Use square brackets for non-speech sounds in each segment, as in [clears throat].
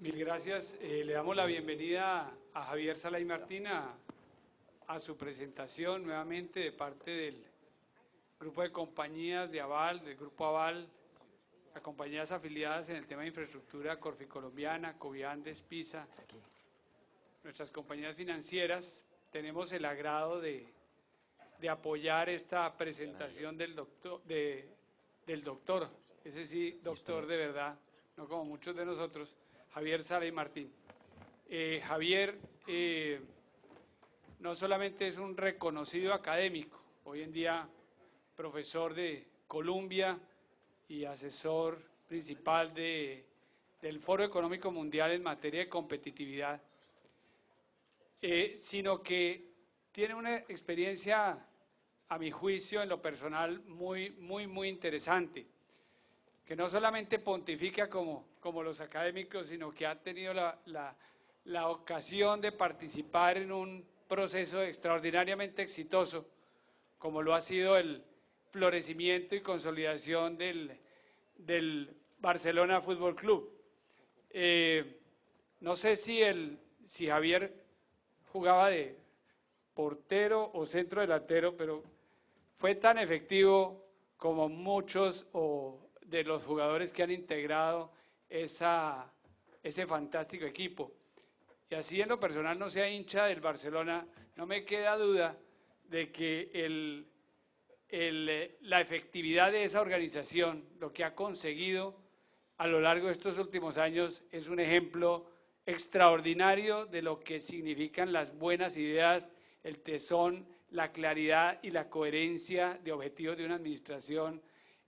Mil gracias. Eh, le damos la bienvenida a Javier Salay Martina a su presentación nuevamente de parte del grupo de compañías de Aval, del grupo Aval, a compañías afiliadas en el tema de infraestructura Corfi Colombiana, Coviandes, Pisa, nuestras compañías financieras. Tenemos el agrado de, apoyar esta presentación del doctor, del doctor ese sí, doctor de verdad, no como muchos de nosotros, Javier Sale Martín. Eh, Javier eh, no solamente es un reconocido académico, hoy en día profesor de Columbia y asesor principal del Foro Económico Mundial en materia de competitividad, eh, sino que tiene una experiencia, a mi juicio, en lo personal, muy, muy, muy interesante que no solamente pontifica como, como los académicos, sino que ha tenido la, ocasión de participar en un proceso extraordinariamente exitoso, como lo ha sido el florecimiento y consolidación del, del Barcelona Fútbol Club. Eh, no sé si, el, si Javier jugaba de portero o centro delantero, pero fue tan efectivo como muchos o de los jugadores que han integrado esa, ese fantástico equipo. Y así en lo personal no sea hincha del Barcelona, no me queda duda de que eh, la efectividad de esa organización, lo que ha conseguido a lo largo de estos últimos años, es un ejemplo extraordinario de lo que significan las buenas ideas, el tesón, la claridad y la coherencia de objetivos de una administración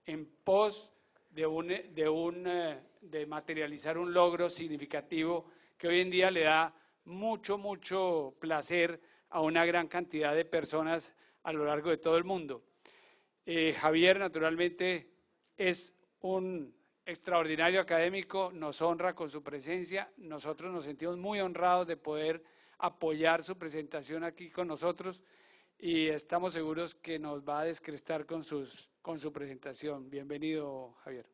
en pos de, un, eh, de, un, eh, de materializar un logro significativo que hoy en día le da mucho, mucho placer a una gran cantidad de personas a lo largo de todo el mundo. Eh, Javier, naturalmente, es un extraordinario académico, nos honra con su presencia, nosotros nos sentimos muy honrados de poder apoyar su presentación aquí con nosotros y estamos seguros que nos va a descrestar con, sus, con su presentación. Bienvenido, Javier.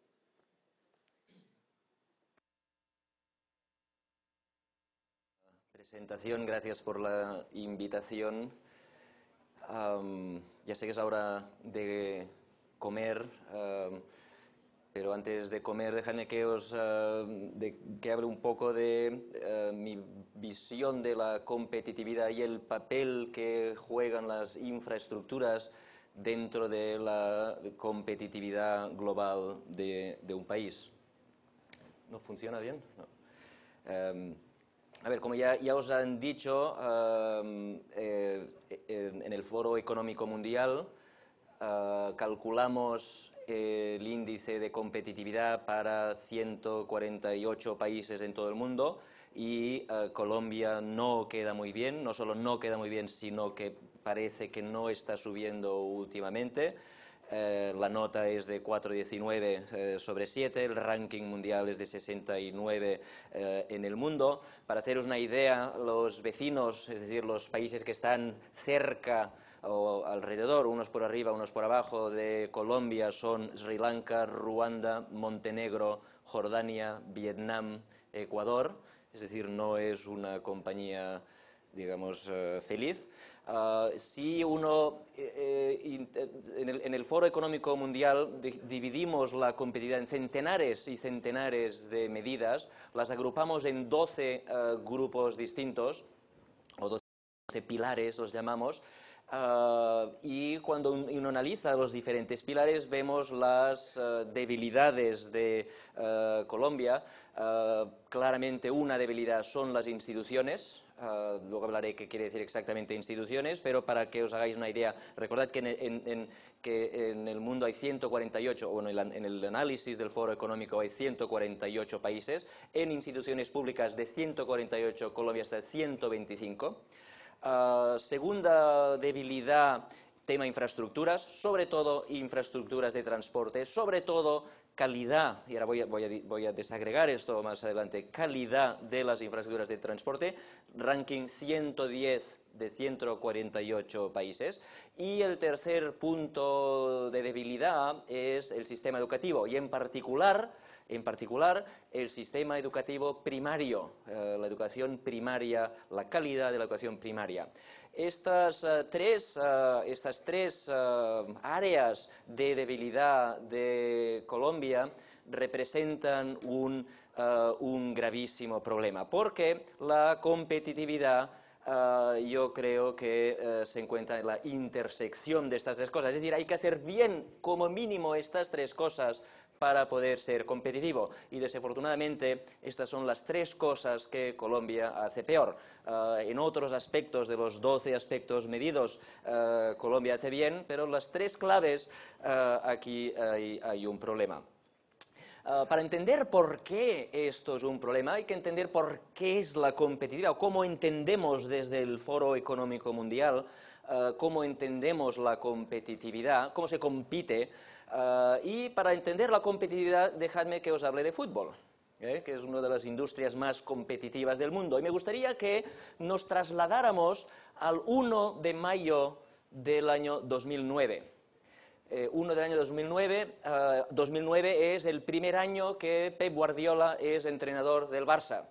presentación, gracias por la invitación. ya sé que es hora de comer, pero antes de comer, déjame que os que hable un poco de mi visión de la competitividad y el papel que juegan las infraestructuras dentro de la competitividad global de, un país. ¿No funciona bien? No. A ver, como ya, os han dicho, ehm, eh, en el Foro Económico Mundial eh, calculamos el índice de competitividad para 148 países en todo el mundo y eh, Colombia no queda muy bien, no solo no queda muy bien, sino que parece que no está subiendo últimamente. Eh, la nota es de 4,19 eh, sobre 7, el ranking mundial es de 69 eh, en el mundo. Para haceros una idea, los vecinos, es decir, los países que están cerca o alrededor, unos por arriba, unos por abajo, de Colombia son Sri Lanka, Ruanda, Montenegro, Jordania, Vietnam, Ecuador. Es decir, no es una compañía digamos, eh, feliz. Ah, si uno, eh, eh, en, el, Foro Económico Mundial dividimos la competitividad en centenares y centenares de medidas, las agrupamos en 12 grupos distintos, o 12 pilares los llamamos, ah, y cuando uno analiza los diferentes pilares vemos las debilidades de Colombia. Ah, claramente una debilidad son las instituciones, Ah, luego hablaré qué quiere decir exactamente instituciones, pero para que os hagáis una idea, recordad que en, que en el mundo hay 148, o en el, análisis del Foro Económico hay 148 países, en instituciones públicas de 148, Colombia está 125. Ah, segunda debilidad tema infraestructuras, sobre todo infraestructuras de transporte, sobre todo calidad, y ahora voy a, desagregar esto más adelante, calidad de las infraestructuras de transporte, ranking 110 de 148 países. Y el tercer punto de debilidad es el sistema educativo, y en particular en particular, el sistema educativo primario, eh, la educación primaria, la calidad de la educación primaria. Estas eh, tres, eh, estas tres áreas de debilidad de Colombia representan un, un gravísimo problema, porque la competitividad yo creo que se encuentra en la intersección de estas tres cosas. Es decir, hay que hacer bien como mínimo estas tres cosas para poder ser competitivo. Y desafortunadamente estas son las tres cosas que Colombia hace peor. Eh, en otros aspectos de los 12 aspectos medidos, eh, Colombia hace bien, pero las tres claves eh, aquí hay, un problema. para entender por qué esto es un problema, hay que entender por qué es la competitividad o cómo entendemos desde el Foro Económico Mundial eh, cómo entendemos la competitividad, cómo se compite. Eh, y para entender la competitividad, dejadme que os hable de fútbol. ¿eh? que es una de las industrias más competitivas del mundo. Y me gustaría que nos trasladáramos al 1 de mayo del año 2009. Eh, 1 del año 2009, 2009 es el primer año que Pep Guardiola es entrenador del Barça.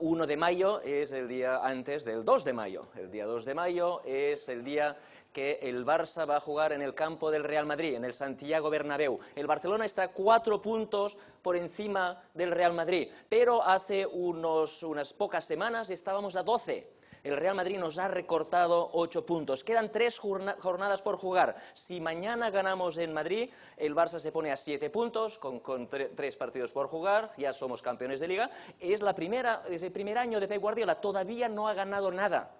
1 eh, de mayo es el día antes del 2 de mayo. El día 2 de mayo es el día que el Barça va a jugar en el campo del Real Madrid, en el Santiago Bernabéu. El Barcelona está cuatro puntos por encima del Real Madrid, pero hace unas pocas semanas estábamos a 12 el Real Madrid nos ha recortado ocho puntos. Quedan tres jornadas por jugar. Si mañana ganamos en Madrid, el Barça se pone a siete puntos, con, tres partidos por jugar, ya somos campeones de liga. Es, la primera, es el primer año de Pep Guardiola, todavía no ha ganado nada.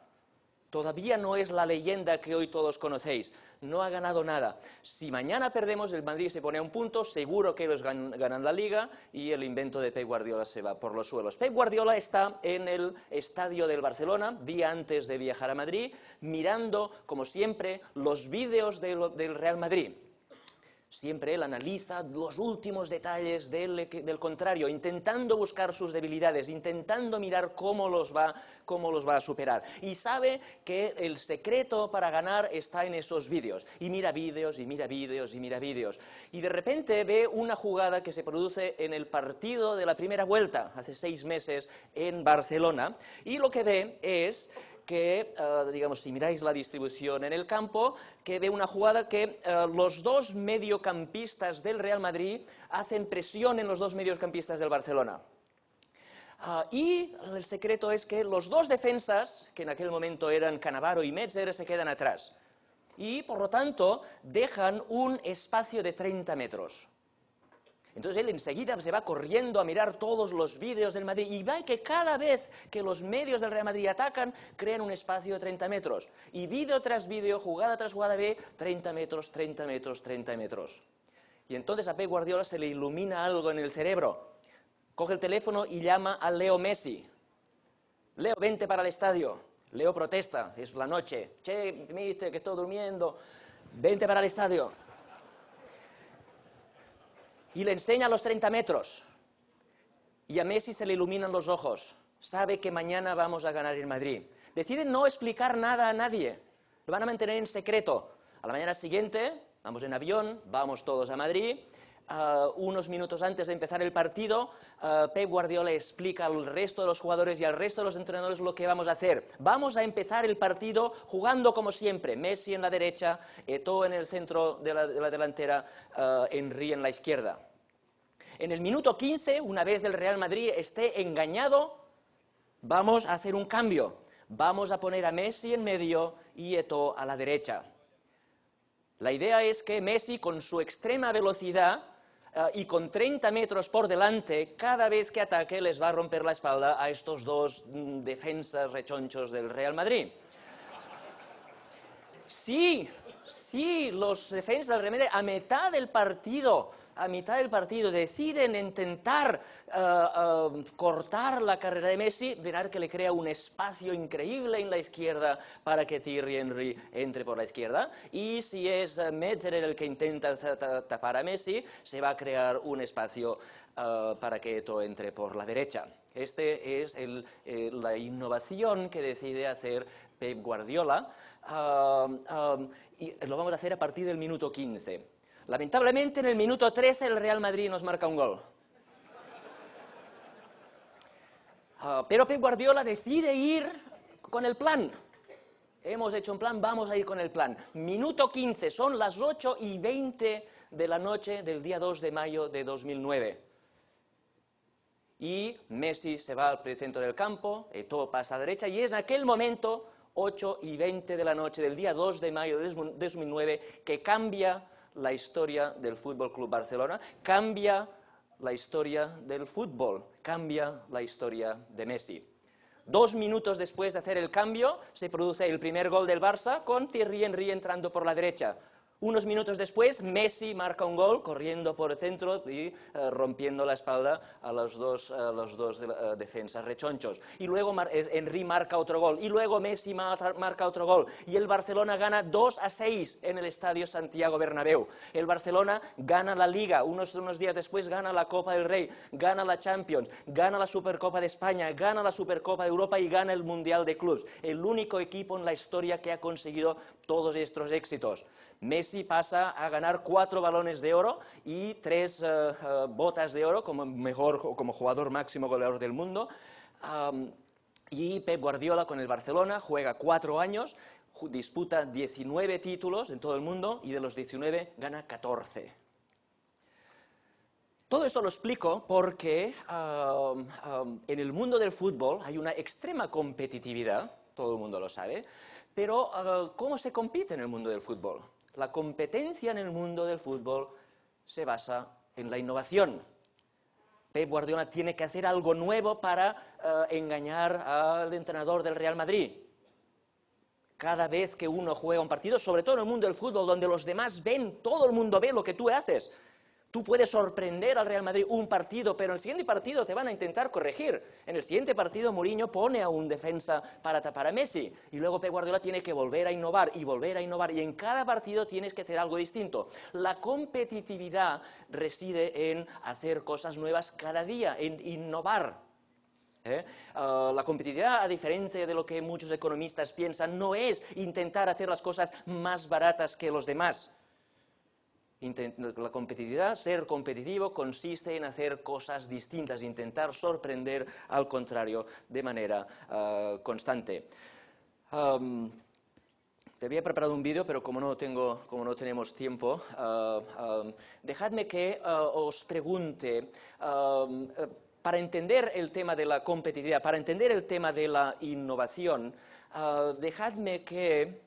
Todavía no es la leyenda que hoy todos conocéis. No ha ganado nada. Si mañana perdemos, el Madrid se pone a un punto, seguro que ellos ganan la liga y el invento de Pep Guardiola se va por los suelos. Pep Guardiola está en el estadio del Barcelona, día antes de viajar a Madrid, mirando, como siempre, los vídeos del Real Madrid Siempre él analiza los últimos detalles del, contrario, intentando buscar sus debilidades, intentando mirar cómo los, va, cómo los va a superar. Y sabe que el secreto para ganar está en esos vídeos. Y mira vídeos, y mira vídeos, y mira vídeos. Y de repente ve una jugada que se produce en el partido de la primera vuelta, hace seis meses, en Barcelona. Y lo que ve es que, eh, digamos, si miráis la distribución en el campo, que ve una jugada que eh, los dos mediocampistas del Real Madrid hacen presión en los dos mediocampistas del Barcelona. Ah, y el secreto es que los dos defensas, que en aquel momento eran Canavaro y Metzer, se quedan atrás. Y, por lo tanto, dejan un espacio de 30 metros. Entonces él enseguida se va corriendo a mirar todos los vídeos del Madrid y ve que cada vez que los medios del Real Madrid atacan, crean un espacio de 30 metros. Y vídeo tras vídeo, jugada tras jugada, ve 30 metros, 30 metros, 30 metros. Y entonces a Pep Guardiola se le ilumina algo en el cerebro. Coge el teléfono y llama a Leo Messi. Leo, vente para el estadio. Leo protesta, es la noche. Che, que estoy durmiendo. Vente para el estadio y le enseña los 30 metros. Y a Messi se le iluminan los ojos. Sabe que mañana vamos a ganar en Madrid. Decide no explicar nada a nadie. Lo van a mantener en secreto. A la mañana siguiente, vamos en avión, vamos todos a Madrid eh, unos minutos antes de empezar el partido, eh, Pep Guardiola explica al resto de los jugadores y al resto de los entrenadores lo que vamos a hacer. Vamos a empezar el partido jugando como siempre. Messi en la derecha, Eto'o en el centro de la, delantera, uh, Henry en la izquierda. En el minuto 15, una vez el Real Madrid esté engañado, vamos a hacer un cambio. Vamos a poner a Messi en medio y eto a la derecha. La idea es que Messi, con su extrema velocidad, Ah, y con 30 metros por delante, cada vez que ataque les va a romper la espalda a estos dos mm, defensas rechonchos del Real Madrid. Sí, sí, los defensas del Remedio a mitad del partido, a mitad del partido deciden intentar eh, eh, cortar la carrera de Messi, verán que le crea un espacio increíble en la izquierda para que Thierry Henry entre por la izquierda. Y si es Metzger el que intenta tapar a Messi, se va a crear un espacio eh, para que Eto entre por la derecha. Esta es eh, la innovación que decide hacer Pep Guardiola ah, ah, y lo vamos a hacer a partir del minuto 15. Lamentablemente en el minuto 13 el Real Madrid nos marca un gol. Ah, pero Pep Guardiola decide ir con el plan. Hemos hecho un plan, vamos a ir con el plan. Minuto 15, son las 8 y 20 de la noche del día 2 de mayo de 2009 y Messi se va al centro del campo, eh, todo pasa a derecha y es en aquel momento, 8 y 20 de la noche del día 2 de mayo de 2009, que cambia la historia del Fútbol Club Barcelona, cambia la historia del fútbol, cambia la historia de Messi. Dos minutos después de hacer el cambio, se produce el primer gol del Barça con Thierry Henry entrando por la derecha. Unos minutos después, Messi marca un gol corriendo por el centro y eh, rompiendo la espalda a los dos, a los dos eh, defensas rechonchos. Y luego eh, Henry marca otro gol. Y luego Messi marca otro gol. Y el Barcelona gana 2 a 6 en el Estadio Santiago Bernabéu. El Barcelona gana la Liga. Unos, unos días después gana la Copa del Rey, gana la Champions, gana la Supercopa de España, gana la Supercopa de Europa y gana el Mundial de Clubs. El único equipo en la historia que ha conseguido todos estos éxitos. Messi pasa a ganar cuatro balones de oro y tres eh, eh, botas de oro como, mejor, como jugador máximo goleador del mundo. y Pep Guardiola con el Barcelona juega cuatro años, disputa 19 títulos en todo el mundo y de los 19 gana 14. Todo esto lo explico porque en el mundo del fútbol hay una extrema competitividad, todo el mundo lo sabe, pero eh, ¿cómo se compite en el mundo del fútbol? La competencia en el mundo del fútbol se basa en la innovación. Pep Guardiola tiene que hacer algo nuevo para eh, engañar al entrenador del Real Madrid. Cada vez que uno juega un partido, sobre todo en el mundo del fútbol, donde los demás ven, todo el mundo ve lo que tú haces, Tú puedes sorprender al Real Madrid un partido, pero en el siguiente partido te van a intentar corregir. En el siguiente partido Mourinho pone a un defensa para tapar a Messi y luego Pep Guardiola tiene que volver a innovar y volver a innovar y en cada partido tienes que hacer algo distinto. La competitividad reside en hacer cosas nuevas cada día, en innovar. ¿eh? Ah, la competitividad, a diferencia de lo que muchos economistas piensan, no es intentar hacer las cosas más baratas que los demás la competitividad, ser competitivo consiste en hacer cosas distintas, intentar sorprender al contrario de manera ah, constante. te había preparado un vídeo, pero como no, tengo, como no tenemos tiempo, ah, dejadme que ah, os pregunte, para entender el tema de la competitividad, para entender el tema de la innovación, dejadme que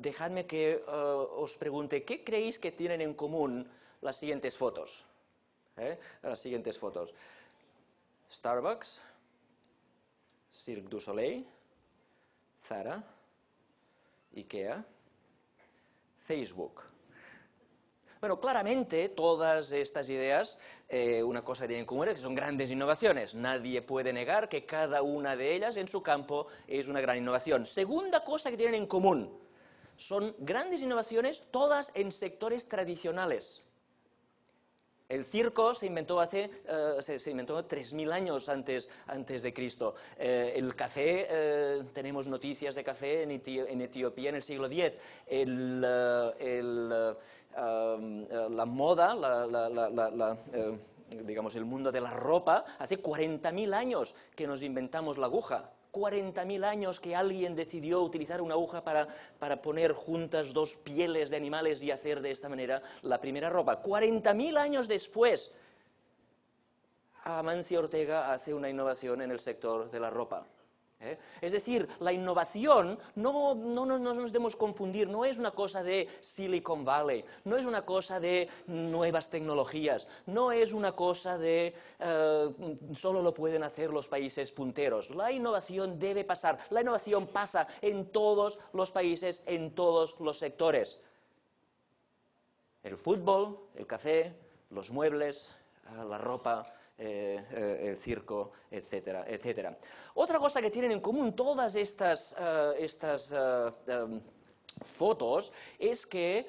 dejadme que eh, os pregunte, ¿qué creéis que tienen en común las siguientes fotos? ¿Eh? Las siguientes fotos. Starbucks, Cirque du Soleil, Zara, Ikea, Facebook. Bueno, claramente todas estas ideas, eh, una cosa que tienen en común es que son grandes innovaciones. Nadie puede negar que cada una de ellas en su campo es una gran innovación. Segunda cosa que tienen en común, son grandes innovaciones todas en sectores tradicionales. El circo se inventó hace, eh, se, inventó 3.000 años antes, antes de Cristo. Eh, el café, tenemos noticias de café en, Etiopía en el siglo X. el, eh, la moda, eh, digamos, el mundo de la ropa, hace 40.000 años que nos inventamos la aguja. 40.000 años que alguien decidió utilizar una aguja para, para, poner juntas dos pieles de animales y hacer de esta manera la primera ropa. 40.000 años después, Amancio Ortega hace una innovación en el sector de la ropa. ¿eh? Es decir, la innovación, no, nos debemos confundir, no es una cosa de Silicon Valley, no es una cosa de nuevas tecnologías, no es una cosa de eh, solo lo pueden hacer los países punteros. La innovación debe pasar, la innovación pasa en todos los países, en todos los sectores. El fútbol, el café, los muebles, eh, la ropa, eh, eh, el circo, etcétera, etcétera. Otra cosa que tienen en común todas estas, eh, estas em, fotos es que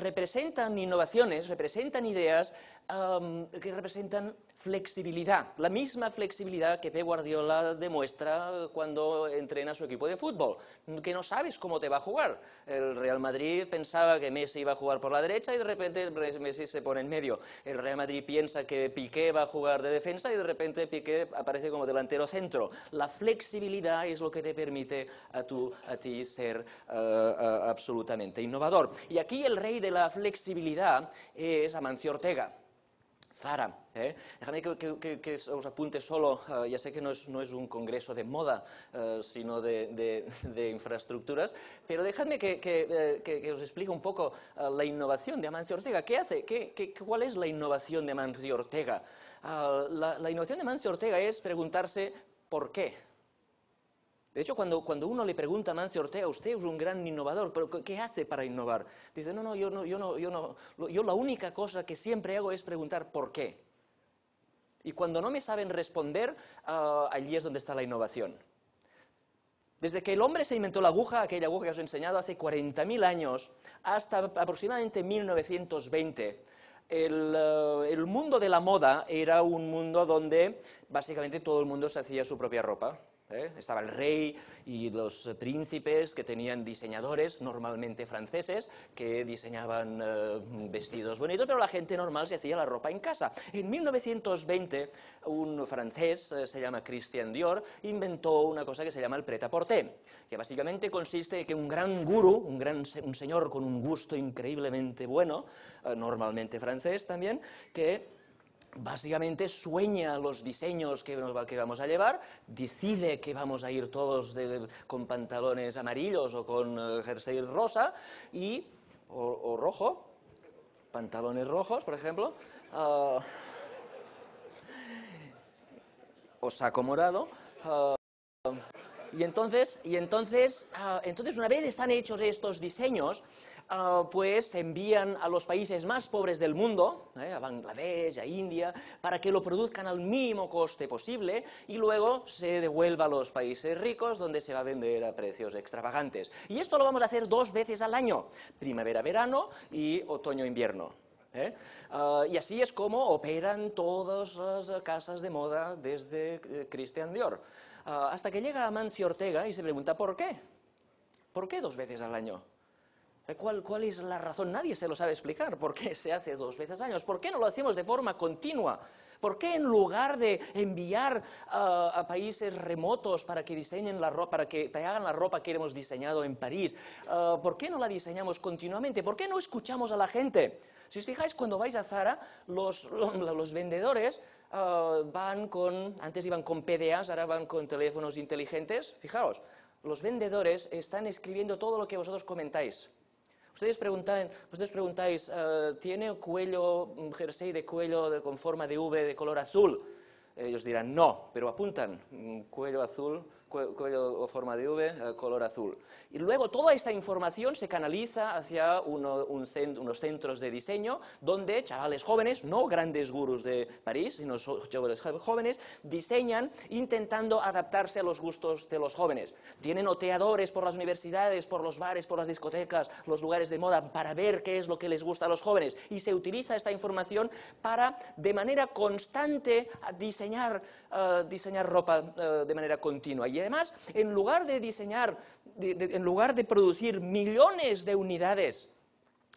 representan innovaciones, representan ideas em, que representan flexibilidad, la misma flexibilidad que Pep Guardiola demuestra cuando entrena su equipo de fútbol, que no sabes cómo te va a jugar. El Real Madrid pensaba que Messi iba a jugar por la derecha y de repente Messi se pone en medio. El Real Madrid piensa que Piqué va a jugar de defensa y de repente Piqué aparece como delantero centro. La flexibilidad es lo que te permite a, tú, a ti ser eh, eh, absolutamente innovador. Y aquí el rey de la flexibilidad es Amancio Ortega. Zara. Eh? Déjame que, que, os apunte solo, eh, ya sé que no es, no es, un congreso de moda, eh, sino de, de, infraestructuras, pero déjame que, que os explique un poco la innovación de Amancio Ortega. ¿Qué hace? ¿Qué, qué cuál es la innovación de Amancio Ortega? Ah, la, la innovación de Amancio Ortega es preguntarse por qué. De hecho, cuando, cuando uno le pregunta a Mancio Ortega, usted es un gran innovador, pero ¿qué hace para innovar? Dice, no, no, yo no, yo no, yo yo la única cosa que siempre hago es preguntar por qué. Y cuando no me saben responder, ah, allí es donde está la innovación. Desde que el hombre se inventó la aguja, aquella aguja que os he enseñado hace 40.000 años, hasta aproximadamente 1920, el, eh, el mundo de la moda era un mundo donde básicamente todo el mundo se hacía su propia ropa. ¿eh? Estaba el rey y los príncipes que tenían diseñadores, normalmente franceses, que diseñaban eh, vestidos bonitos, pero la gente normal se hacía la ropa en casa. En 1920, un francés, eh, se llama Christian Dior, inventó una cosa que se llama el prêt-à-porter, que básicamente consiste en que un gran guru, un, gran, un señor con un gusto increíblemente bueno, normalmente francés también, que básicamente sueña los diseños que, vamos a llevar, decide que vamos a ir todos con pantalones amarillos o con eh, jersey rosa y, o, rojo, pantalones rojos, por ejemplo, ah, o saco morado. Ah, y entonces, y entonces, ah, entonces, una vez están hechos estos diseños, pues pues envían a los países más pobres del mundo, ¿eh? a Bangladesh, a India, para que lo produzcan al mínimo coste posible y luego se devuelva a los países ricos donde se va a vender a precios extravagantes. Y esto lo vamos a hacer dos veces al año, primavera-verano y otoño-invierno. ¿eh? Ah, y así es como operan todas las casas de moda desde eh, Christian Dior. Ah, hasta que llega Amancio Ortega y se pregunta por qué. ¿Por qué dos veces al año? Eh, ¿Cuál, ¿Cuál es la razón? Nadie se lo sabe explicar. ¿Por qué se hace dos veces años? ¿Por qué no lo hacemos de forma continua? ¿Por qué en lugar de enviar a países remotos para que diseñen la ropa, para que te hagan la ropa que hemos diseñado en París, eh, por qué no la diseñamos continuamente? ¿Por qué no escuchamos a la gente? Si os fijáis, cuando vais a Zara, los, vendedores eh, van con, antes iban con PDAs, ahora van con teléfonos inteligentes. Fijaos, los vendedores están escribiendo todo lo que vosotros comentáis. Ustedes, preguntan, ustedes preguntáis, eh, ¿tiene cuello, un jersey de cuello de, con forma de V de color azul? Ellos dirán, no, pero apuntan, mm, cuello azul, cuello o forma de V, eh, color azul. Y luego toda esta información se canaliza hacia unos centros de diseño donde chavales jóvenes, no grandes gurús de París, sino chavales jóvenes, diseñan intentando adaptarse a los gustos de los jóvenes. Tienen oteadores por las universidades, por los bares, por las discotecas, los lugares de moda, para ver qué es lo que les gusta a los jóvenes. Y se utiliza esta información para, de manera constante, diseñar, eh, diseñar ropa eh, de manera continua. Y además, en lugar de diseñar, en lugar de producir millones de unidades,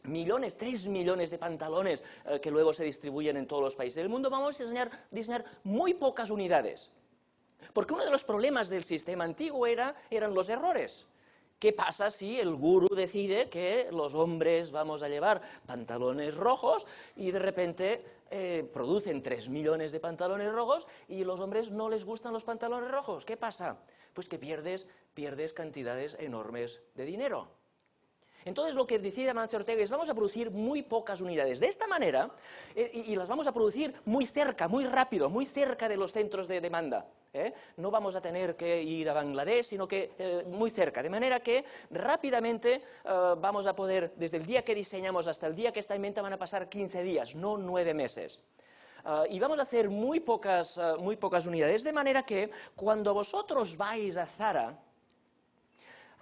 millones, tres millones de pantalones eh, que luego se distribuyen en todos los países del mundo, vamos a diseñar, muy pocas unidades. Porque uno de los problemas del sistema antiguo era, eran los errores. ¿Qué pasa si el gurú decide que los hombres vamos a llevar pantalones rojos y de repente eh, producen tres millones de pantalones rojos y los hombres no les gustan los pantalones rojos? ¿Qué pasa? pues que pierdes, pierdes cantidades enormes de dinero. Entonces lo que decide Amancio Ortega es vamos a producir muy pocas unidades de esta manera eh, y, las vamos a producir muy cerca, muy rápido, muy cerca de los centros de demanda. ¿eh? No vamos a tener que ir a Bangladesh, sino que eh, muy cerca. De manera que rápidamente vamos a poder, desde el día que diseñamos hasta el día que está en venta van a pasar 15 días, no 9 meses. Eh, y vamos a hacer eh, muy pocas, unidades, de manera que cuando vosotros vais a Zara,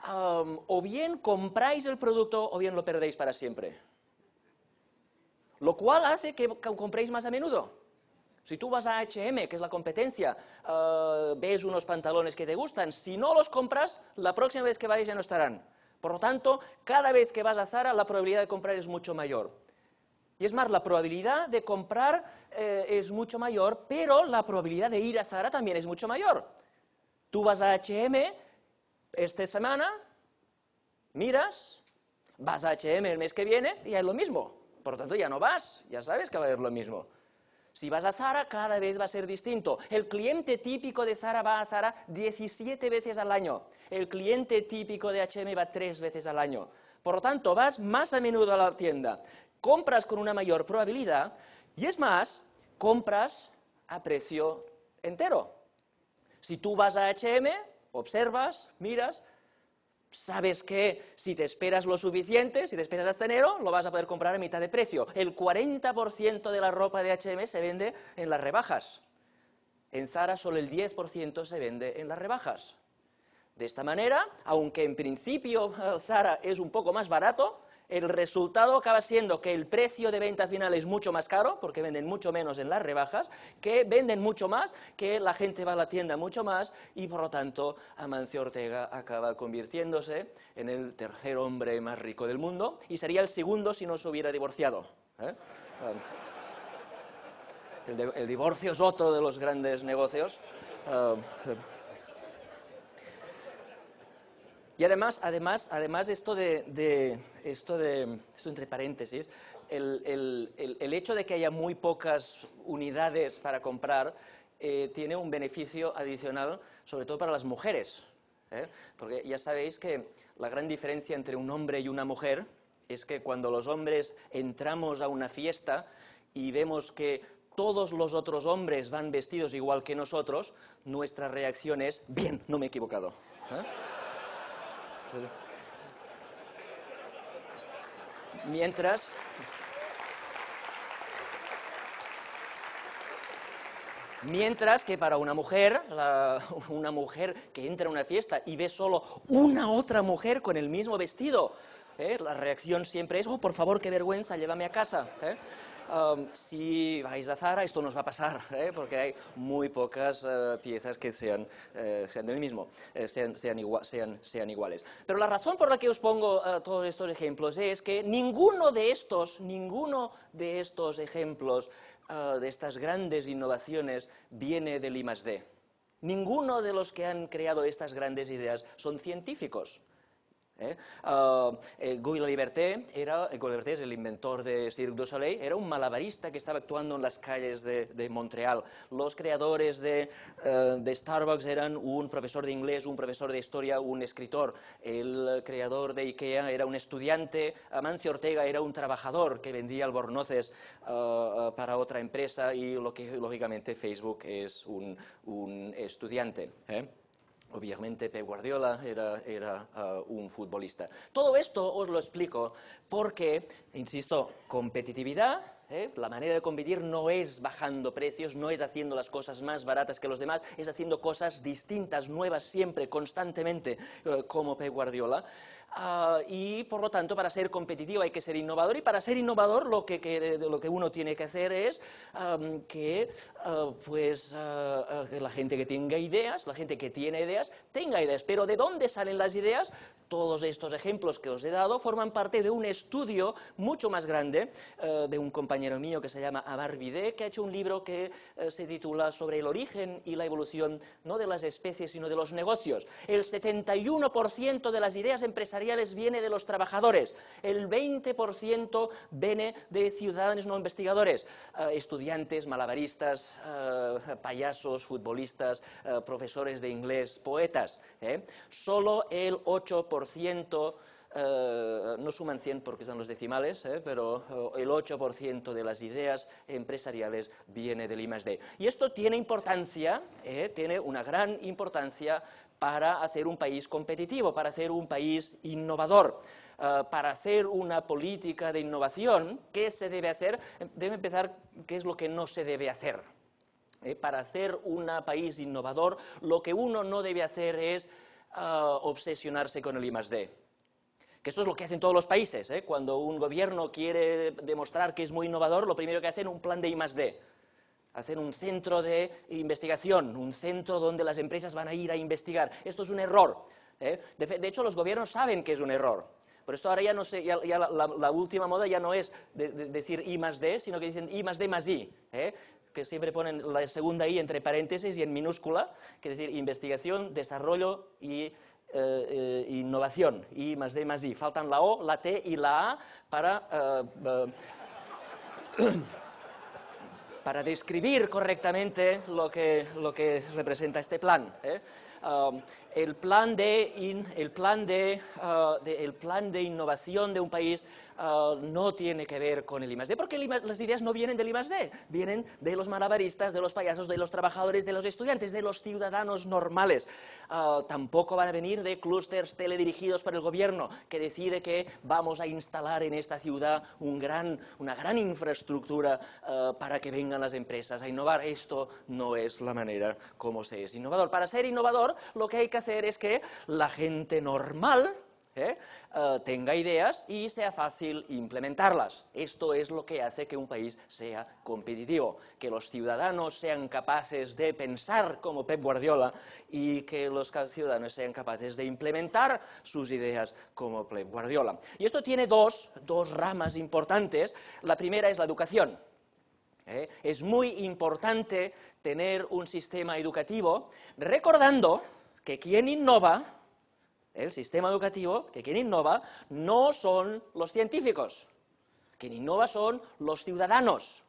o bien compráis el producto o bien lo perdéis para siempre. Lo cual hace que compréis más a menudo. Si tú vas a HM, que es la competencia, eh, ves unos pantalones que te gustan, si no los compras, la próxima vez que vayas ya no estarán. Por lo tanto, cada vez que vas a Zara, la probabilidad de comprar es mucho mayor. Y es más, la probabilidad de comprar eh, es mucho mayor, pero la probabilidad de ir a Zara también es mucho mayor. Tú vas a HM esta semana, miras, vas a HM el mes que viene y es lo mismo. Por lo tanto, ya no vas, ya sabes que va a ser lo mismo. Si vas a Zara, cada vez va a ser distinto. El cliente típico de Zara va a Zara 17 veces al año. El cliente típico de HM va 3 veces al año. Por lo tanto, vas más a menudo a la tienda compras con una mayor probabilidad y es más, compras a precio entero. Si tú vas a HM, observas, miras, sabes que si te esperas lo suficiente, si te esperas hasta enero, lo vas a poder comprar a mitad de precio. El 40% de la ropa de HM se vende en las rebajas. En Zara solo el 10% se vende en las rebajas. De esta manera, aunque en principio eh, Zara es un poco más barato, el resultado acaba siendo que el precio de venta final es mucho más caro, porque venden mucho menos en las rebajas, que venden mucho más, que la gente va a la tienda mucho más, y por lo tanto Amancio Ortega acaba convirtiéndose en el tercer hombre más rico del mundo, y sería el segundo si no se hubiera divorciado. ¿eh? El, divorcio es otro de los grandes negocios. Ah, y además, además, además esto, de, esto, de, esto entre paréntesis, el, el, el, hecho de que haya muy pocas unidades para comprar eh, tiene un beneficio adicional, sobre todo para las mujeres. ¿eh? Porque ya sabéis que la gran diferencia entre un hombre y una mujer es que cuando los hombres entramos a una fiesta y vemos que todos los otros hombres van vestidos igual que nosotros, nuestra reacción es, bien, no me he equivocado. ¿eh? Mientras... Mientras que para una mujer, una mujer que entra a una fiesta y ve solo una otra mujer con el mismo vestido, ¿Eh? La reacción siempre es, oh, por favor, qué vergüenza, llévame a casa. ¿eh? si vais a Zara, esto nos va a pasar, ¿eh? porque hay muy pocas piezas que sean, del mismo, sean, sean, sean, iguales. Pero la razón por la que os pongo todos estos ejemplos es que ninguno de estos, ninguno de estos ejemplos de estas grandes innovaciones viene del I+.D. Ninguno de los que han creado estas grandes ideas son científicos. Eh? Eh, ¿eh? Guy Liberté, era, eh, Liberté es el inventor de Cirque du Soleil, era un malabarista que estaba actuando en las calles de, Montreal. Los creadores de, Starbucks eran un profesor de inglés, un profesor de historia, un escritor. El creador de IKEA era un estudiante. Amancio Ortega era un trabajador que vendía albornoces para otra empresa y, lo que, lógicamente, Facebook es un, estudiante. Obviamente Pep Guardiola era, ah, un futbolista. Todo esto os lo explico porque, insisto, competitividad ¿eh? La manera de competir no es bajando precios, no es haciendo las cosas más baratas que los demás, es haciendo cosas distintas, nuevas siempre, constantemente, eh, como Pep Guardiola. Ah, y por lo tanto, para ser competitivo hay que ser innovador y para ser innovador lo que, lo que uno tiene que hacer es que, ah, pues, ah, la gente que tenga ideas, la gente que tiene ideas, tenga ideas. Pero ¿de dónde salen las ideas? Todos estos ejemplos que os he dado forman parte de un estudio mucho más grande eh, de un compañero compañero mío que se llama Bide, que ha hecho un libro que eh, se titula Sobre el origen y la evolución, no de las especies, sino de los negocios. El 71% de las ideas empresariales viene de los trabajadores, el 20% viene de ciudadanos no investigadores, eh, estudiantes, malabaristas, eh, payasos, futbolistas, profesores de inglés, poetas. Solo el 8% eh, no suman 100 porque están los decimales, eh, pero eh, el 8% de las ideas empresariales viene del I+.D. Y esto tiene importancia, tiene una gran importancia para hacer un país competitivo, para hacer un país innovador, para hacer una política de innovación, ¿qué se debe hacer? Debe empezar qué es lo que no se debe hacer. Para hacer un país innovador, lo que uno no debe hacer es obsesionarse con el I+.D. Que esto es lo que hacen todos los países. ¿eh? Cuando un gobierno quiere demostrar que es muy innovador, lo primero que hacen es un plan de I +D. Hacen un centro de investigación, un centro donde las empresas van a ir a investigar. Esto es un error. ¿eh? De, hecho, los gobiernos saben que es un error. Por esto ahora ya no sé, la, última moda ya no es decir I más D, sino que dicen I más D más I, ¿eh? que siempre ponen la segunda I entre paréntesis y en minúscula, que es decir, investigación, desarrollo y eh, eh, innovación, I más D más I. Faltan la O, la T y la A para, eh, [clears throat] para describir correctamente lo que, lo que representa este plan. Um, el plan de, el plan ah, de, el plan de innovación de un país ah, no tiene que ver con el I+.D., porque las ideas no vienen del I+.D., vienen de los malabaristas, de los payasos, de los trabajadores, de los estudiantes, de los ciudadanos normales. Ah, tampoco van a venir de clústeres teledirigidos por el gobierno, que decide que vamos a instalar en esta ciudad un gran, una gran infraestructura para que vengan las empresas a innovar. Esto no es la manera como se es innovador. Para ser innovador, lo que hay que hacer es que la gente normal ¿eh? Eh, tenga ideas y sea fácil implementarlas. Esto es lo que hace que un país sea competitivo, que los ciudadanos sean capaces de pensar como Pep Guardiola y que los ciudadanos sean capaces de implementar sus ideas como Pep Guardiola. Y esto tiene dos, dos ramas importantes. La primera es la educación. ¿eh? Es muy importante tener un sistema educativo recordando que quien innova el sistema educativo, que quien innova no son los científicos, quien innova son los ciudadanos.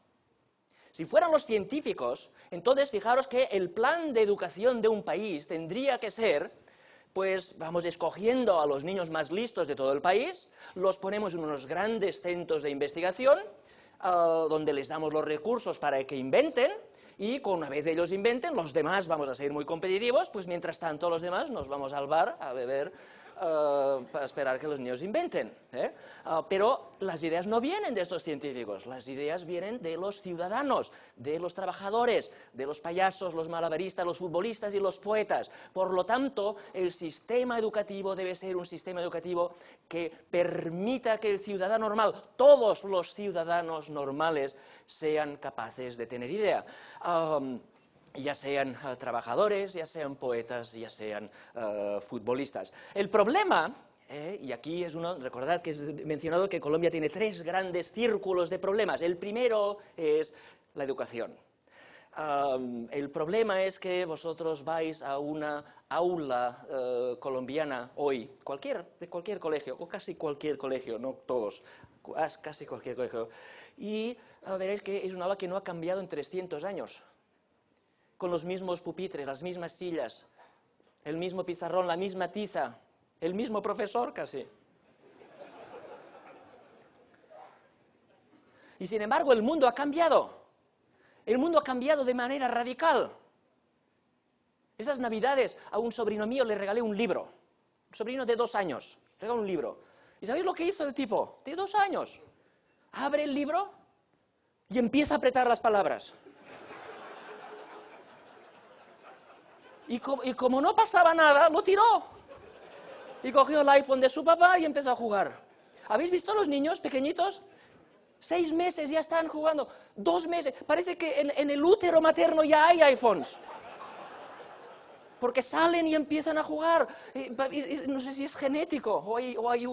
Si fueran los científicos, entonces fijaros que el plan de educación de un país tendría que ser, pues vamos escogiendo a los niños más listos de todo el país, los ponemos en unos grandes centros de investigación, ah, donde les damos los recursos para que inventen, y con una vez ellos inventen, los demás vamos a ser muy competitivos, pues mientras tanto los demás nos vamos al bar a beber eh, para esperar que los niños inventen. ¿eh? Ah, pero las ideas no vienen de estos científicos, las ideas vienen de los ciudadanos, de los trabajadores, de los payasos, los malabaristas, los futbolistas y los poetas. Por lo tanto, el sistema educativo debe ser un sistema educativo que permita que el ciudadano normal, todos los ciudadanos normales, sean capaces de tener idea. Ah, ya sean eh, trabajadores, ya sean poetas, ya sean eh, futbolistas. El problema, eh, y aquí es uno, recordad que he mencionado que Colombia tiene tres grandes círculos de problemas. El primero es la educación. el problema es que vosotros vais a una aula colombiana hoy, cualquier, de cualquier colegio, o casi cualquier colegio, no todos, casi cualquier colegio, y veréis que es una aula que no ha cambiado en 300 años con los mismos pupitres, las mismas sillas, el mismo pizarrón, la misma tiza, el mismo profesor casi. Y sin embargo el mundo ha cambiado. El mundo ha cambiado de manera radical. Esas navidades a un sobrino mío le regalé un libro. Un sobrino de dos años. Regaló un libro. ¿Y sabéis lo que hizo el tipo? De dos años. Abre el libro y empieza a apretar las palabras. Y como, no pasaba nada, lo tiró. Y cogió el iPhone de su papá y empezó a jugar. ¿Habéis visto los niños pequeñitos? Seis meses ya están jugando. Dos meses. Parece que en, el útero materno ya hay iPhones. Porque salen y empiezan a jugar. No sé si es genético o hay, o hay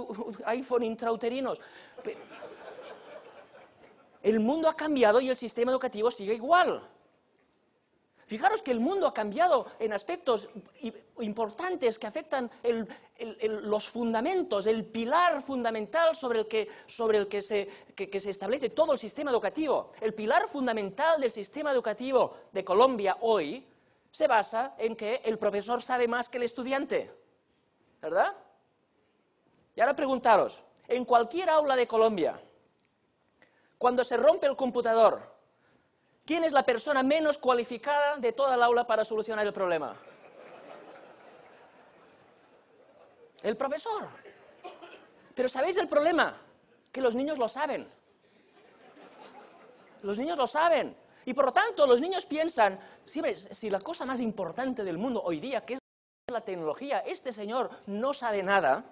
iPhone intrauterinos. El mundo ha cambiado y el sistema educativo sigue igual. Fijaros que el mundo ha cambiado en aspectos importantes que afectan los fundamentos, el pilar fundamental sobre el, que, sobre el que, se, que se establece todo el sistema educativo. El pilar fundamental del sistema educativo de Colombia hoy se basa en que el profesor sabe más que el estudiante. ¿Verdad? Y ahora preguntaros, en cualquier aula de Colombia, cuando se rompe el computador, ¿Quién es la persona menos cualificada de toda la aula para solucionar el problema? El profesor. Pero ¿sabéis el problema? Que los niños lo saben. Los niños lo saben. Y por lo tanto, los niños piensan, siempre, si la cosa más importante del mundo hoy día, que es la tecnología, este señor no sabe nada,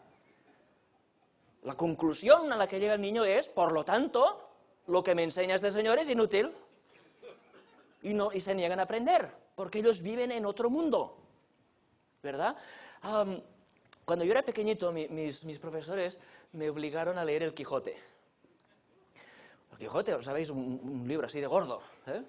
la conclusión a la que llega el niño es, por lo tanto, lo que me enseña este señor es inútil y, no, y se niegan a aprender, porque ellos viven en otro mundo, ¿verdad? cuando yo era pequeñito, mis, mis, profesores me obligaron a leer El Quijote. El Quijote, ¿sabéis? Un, libro así de gordo. ¿eh?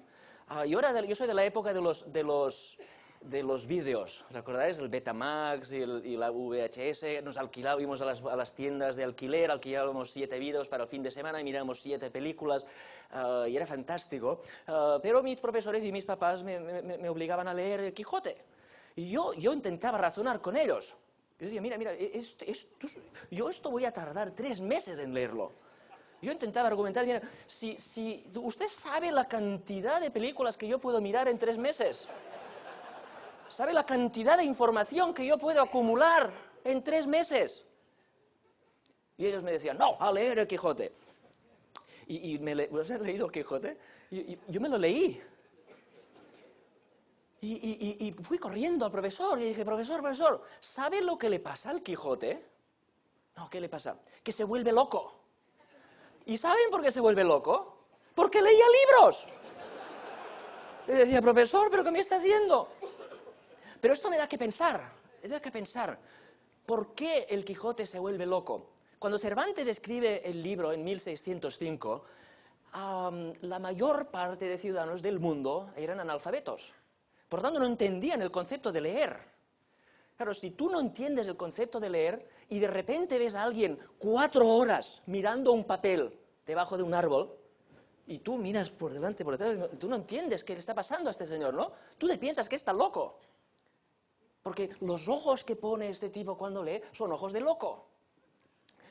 Ah, yo, yo soy de la época de los, de los de los vídeos. ¿Recordáis? El Betamax y, la VHS. Nos alquilábamos a las, a las, tiendas de alquiler, alquilábamos siete vídeos para el fin de semana y mirábamos siete películas. Eh, y era fantástico. Eh, pero mis profesores y mis papás me, obligaban a leer el Quijote. Y yo, yo intentaba razonar con ellos. Yo decía, mira, mira, e-, yo esto voy a tardar tres meses en leerlo. Yo intentaba argumentar, mira, si, si usted sabe la cantidad de películas que yo puedo mirar en tres meses. ¿Sabe la cantidad de información que yo puedo acumular en tres meses? Y ellos me decían, no, a leer el Quijote. Y, me ¿Has leído el Quijote? yo me lo leí. Y, fui corriendo al profesor y dije, profesor, profesor, ¿sabe lo que le pasa al Quijote? No, ¿qué le pasa? Que se vuelve loco. ¿Y saben por qué se vuelve loco? Porque leía libros. Le decía, profesor, ¿pero qué me está haciendo? Pero esto me da que pensar, me da que pensar, ¿por qué el Quijote se vuelve loco? Cuando Cervantes escribe el libro en 1605, la mayor parte de ciudadanos del mundo eran analfabetos. Por tanto, no entendían el concepto de leer. Claro, si tú no entiendes el concepto de leer y de repente ves a alguien cuatro horas mirando un papel debajo de un árbol, y tú miras por delante, por detrás, tú no entiendes qué le está pasando a este señor, ¿no? Tú te piensas que está loco porque los ojos que pone este tipo cuando lee son ojos de loco.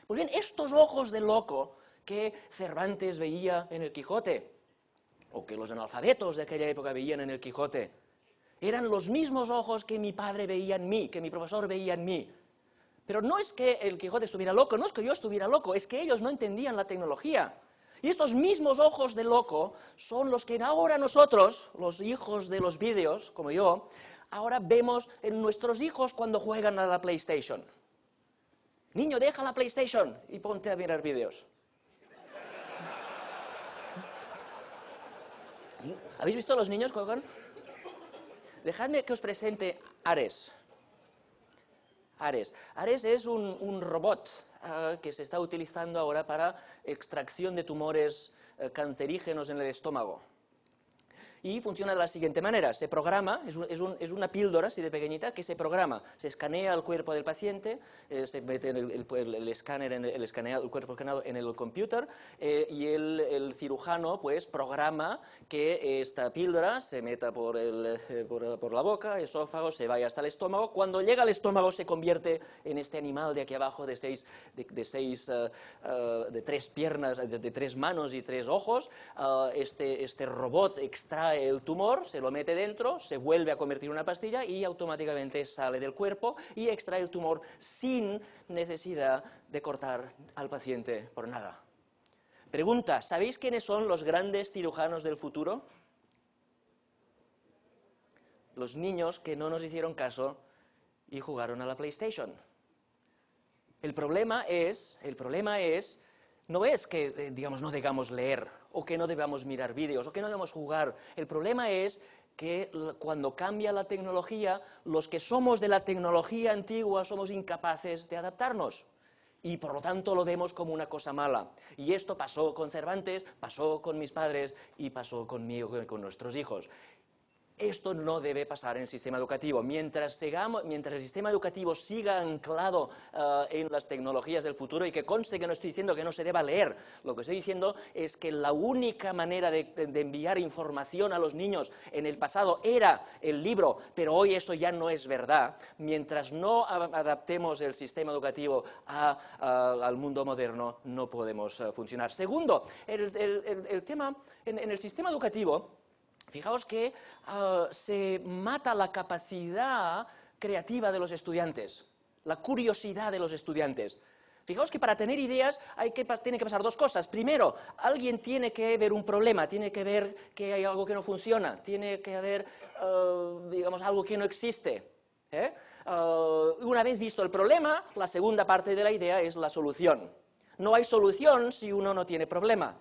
Pues bien, estos ojos de loco que Cervantes veía en el Quijote, o que los analfabetos de aquella época veían en el Quijote, eran los mismos ojos que mi padre veía en mí, que mi profesor veía en mí. Pero no es que el Quijote estuviera loco, no es que yo estuviera loco, es que ellos no entendían la tecnología. Y estos mismos ojos de loco son los que ahora nosotros, los hijos de los vídeos, como yo, ahora vemos en nuestros hijos cuando juegan a la PlayStation. Niño, deja la PlayStation y ponte a mirar vídeos. ¿Habéis visto a los niños juegan? Dejadme que os presente Ares. Ares. Ares es un, robot ah, que se está utilizando ahora para extracción de tumores eh, cancerígenos en el estómago y funciona de la siguiente manera. Se programa, es, es, una píldora así de pequeñita que se programa, se escanea el cuerpo del paciente, eh, se mete el, el, escáner, en el, escaneado, el cuerpo escaneado en el computer eh, y el, cirujano pues programa que esta píldora se meta por, el eh, por, la boca, esófago, se vaya hasta el estómago. Cuando llega al estómago se convierte en este animal de aquí abajo de seis, de, de tres piernas, de, tres manos y tres ojos, ah, este, este robot extrae el tumor, se lo mete dentro, se vuelve a convertir en una pastilla y automáticamente sale del cuerpo y extrae el tumor sin necesidad de cortar al paciente por nada. Pregunta, ¿sabéis quiénes son los grandes cirujanos del futuro? Los niños que no nos hicieron caso y jugaron a la PlayStation. El problema es, el problema es, no es que, eh, digamos, no digamos leer, o que no debamos mirar vídeos, o que no debemos jugar. El problema es que cuando cambia la tecnología, los que somos de la tecnología antigua somos incapaces de adaptarnos. Y por lo tanto lo vemos como una cosa mala. Y esto pasó con Cervantes, pasó con mis padres y pasó conmigo, con nuestros hijos. Esto no debe pasar en el sistema educativo. Mientras, mientras el sistema educativo siga anclado eh, en las tecnologías del futuro, y que conste que no estoy diciendo que no se deba leer, lo que estoy diciendo es que la única manera de, enviar información a los niños en el pasado era el libro, pero hoy esto ya no es verdad. Mientras no adaptemos el sistema educativo al mundo moderno, no podemos eh, funcionar. Segundo, el, tema en el sistema educativo Fijaos que ah, se mata la capacidad creativa de los estudiantes, la curiosidad de los estudiantes. Fijaos que para tener ideas hay que, tiene que pasar dos cosas. Primero, alguien tiene que ver un problema, tiene que ver que hay algo que no funciona, tiene que haber, ah, digamos, algo que no existe. ¿eh? Ah, una vez visto el problema, la segunda parte de la idea es la solución. No hay solución si uno no tiene problema.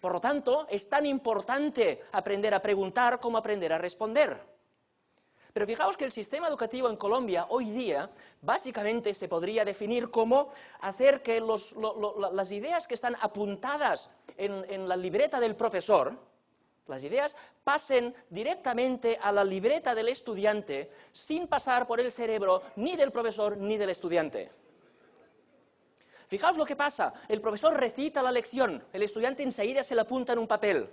Por lo tanto, es tan importante aprender a preguntar como aprender a responder. Pero fijaos que el sistema educativo en Colombia hoy día básicamente se podría definir como hacer que las ideas que están apuntadas en, en la libreta del profesor, las ideas pasen directamente a la libreta del estudiante sin pasar por el cerebro ni del profesor ni del estudiante. Fijaos lo que pasa. El profesor recita la lección, el estudiante enseguida se la apunta en un papel.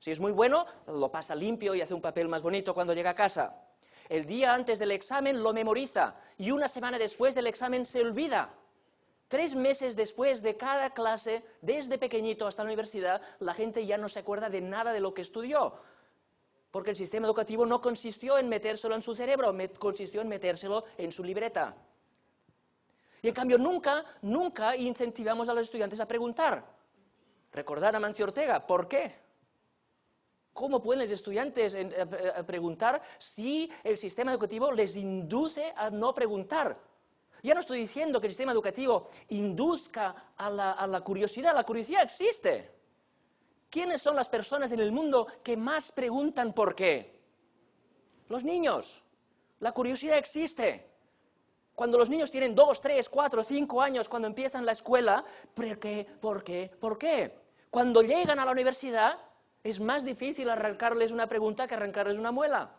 Si es muy bueno, lo pasa limpio y hace un papel más bonito cuando llega a casa. El día antes del examen lo memoriza y una semana después del examen se olvida. Tres meses después de cada clase, desde pequeñito hasta la universidad, la gente ya no se acuerda de nada de lo que estudió, porque el sistema educativo no consistió en metérselo en su cerebro, consistió en metérselo en su libreta. Y en cambio nunca, nunca incentivamos a los estudiantes a preguntar. Recordar a Mancio Ortega, ¿por qué? ¿Cómo pueden los estudiantes eh, eh, eh, preguntar si el sistema educativo les induce a no preguntar? Ya no estoy diciendo que el sistema educativo induzca a la, a la curiosidad, la curiosidad existe. ¿Quiénes son las personas en el mundo que más preguntan por qué? Los niños. La curiosidad existe cuando los niños tienen dos, tres, cuatro, cinco años, cuando empiezan la escuela, ¿por qué? ¿Por qué? ¿Por qué? Cuando llegan a la universidad, es más difícil arrancarles una pregunta que arrancarles una muela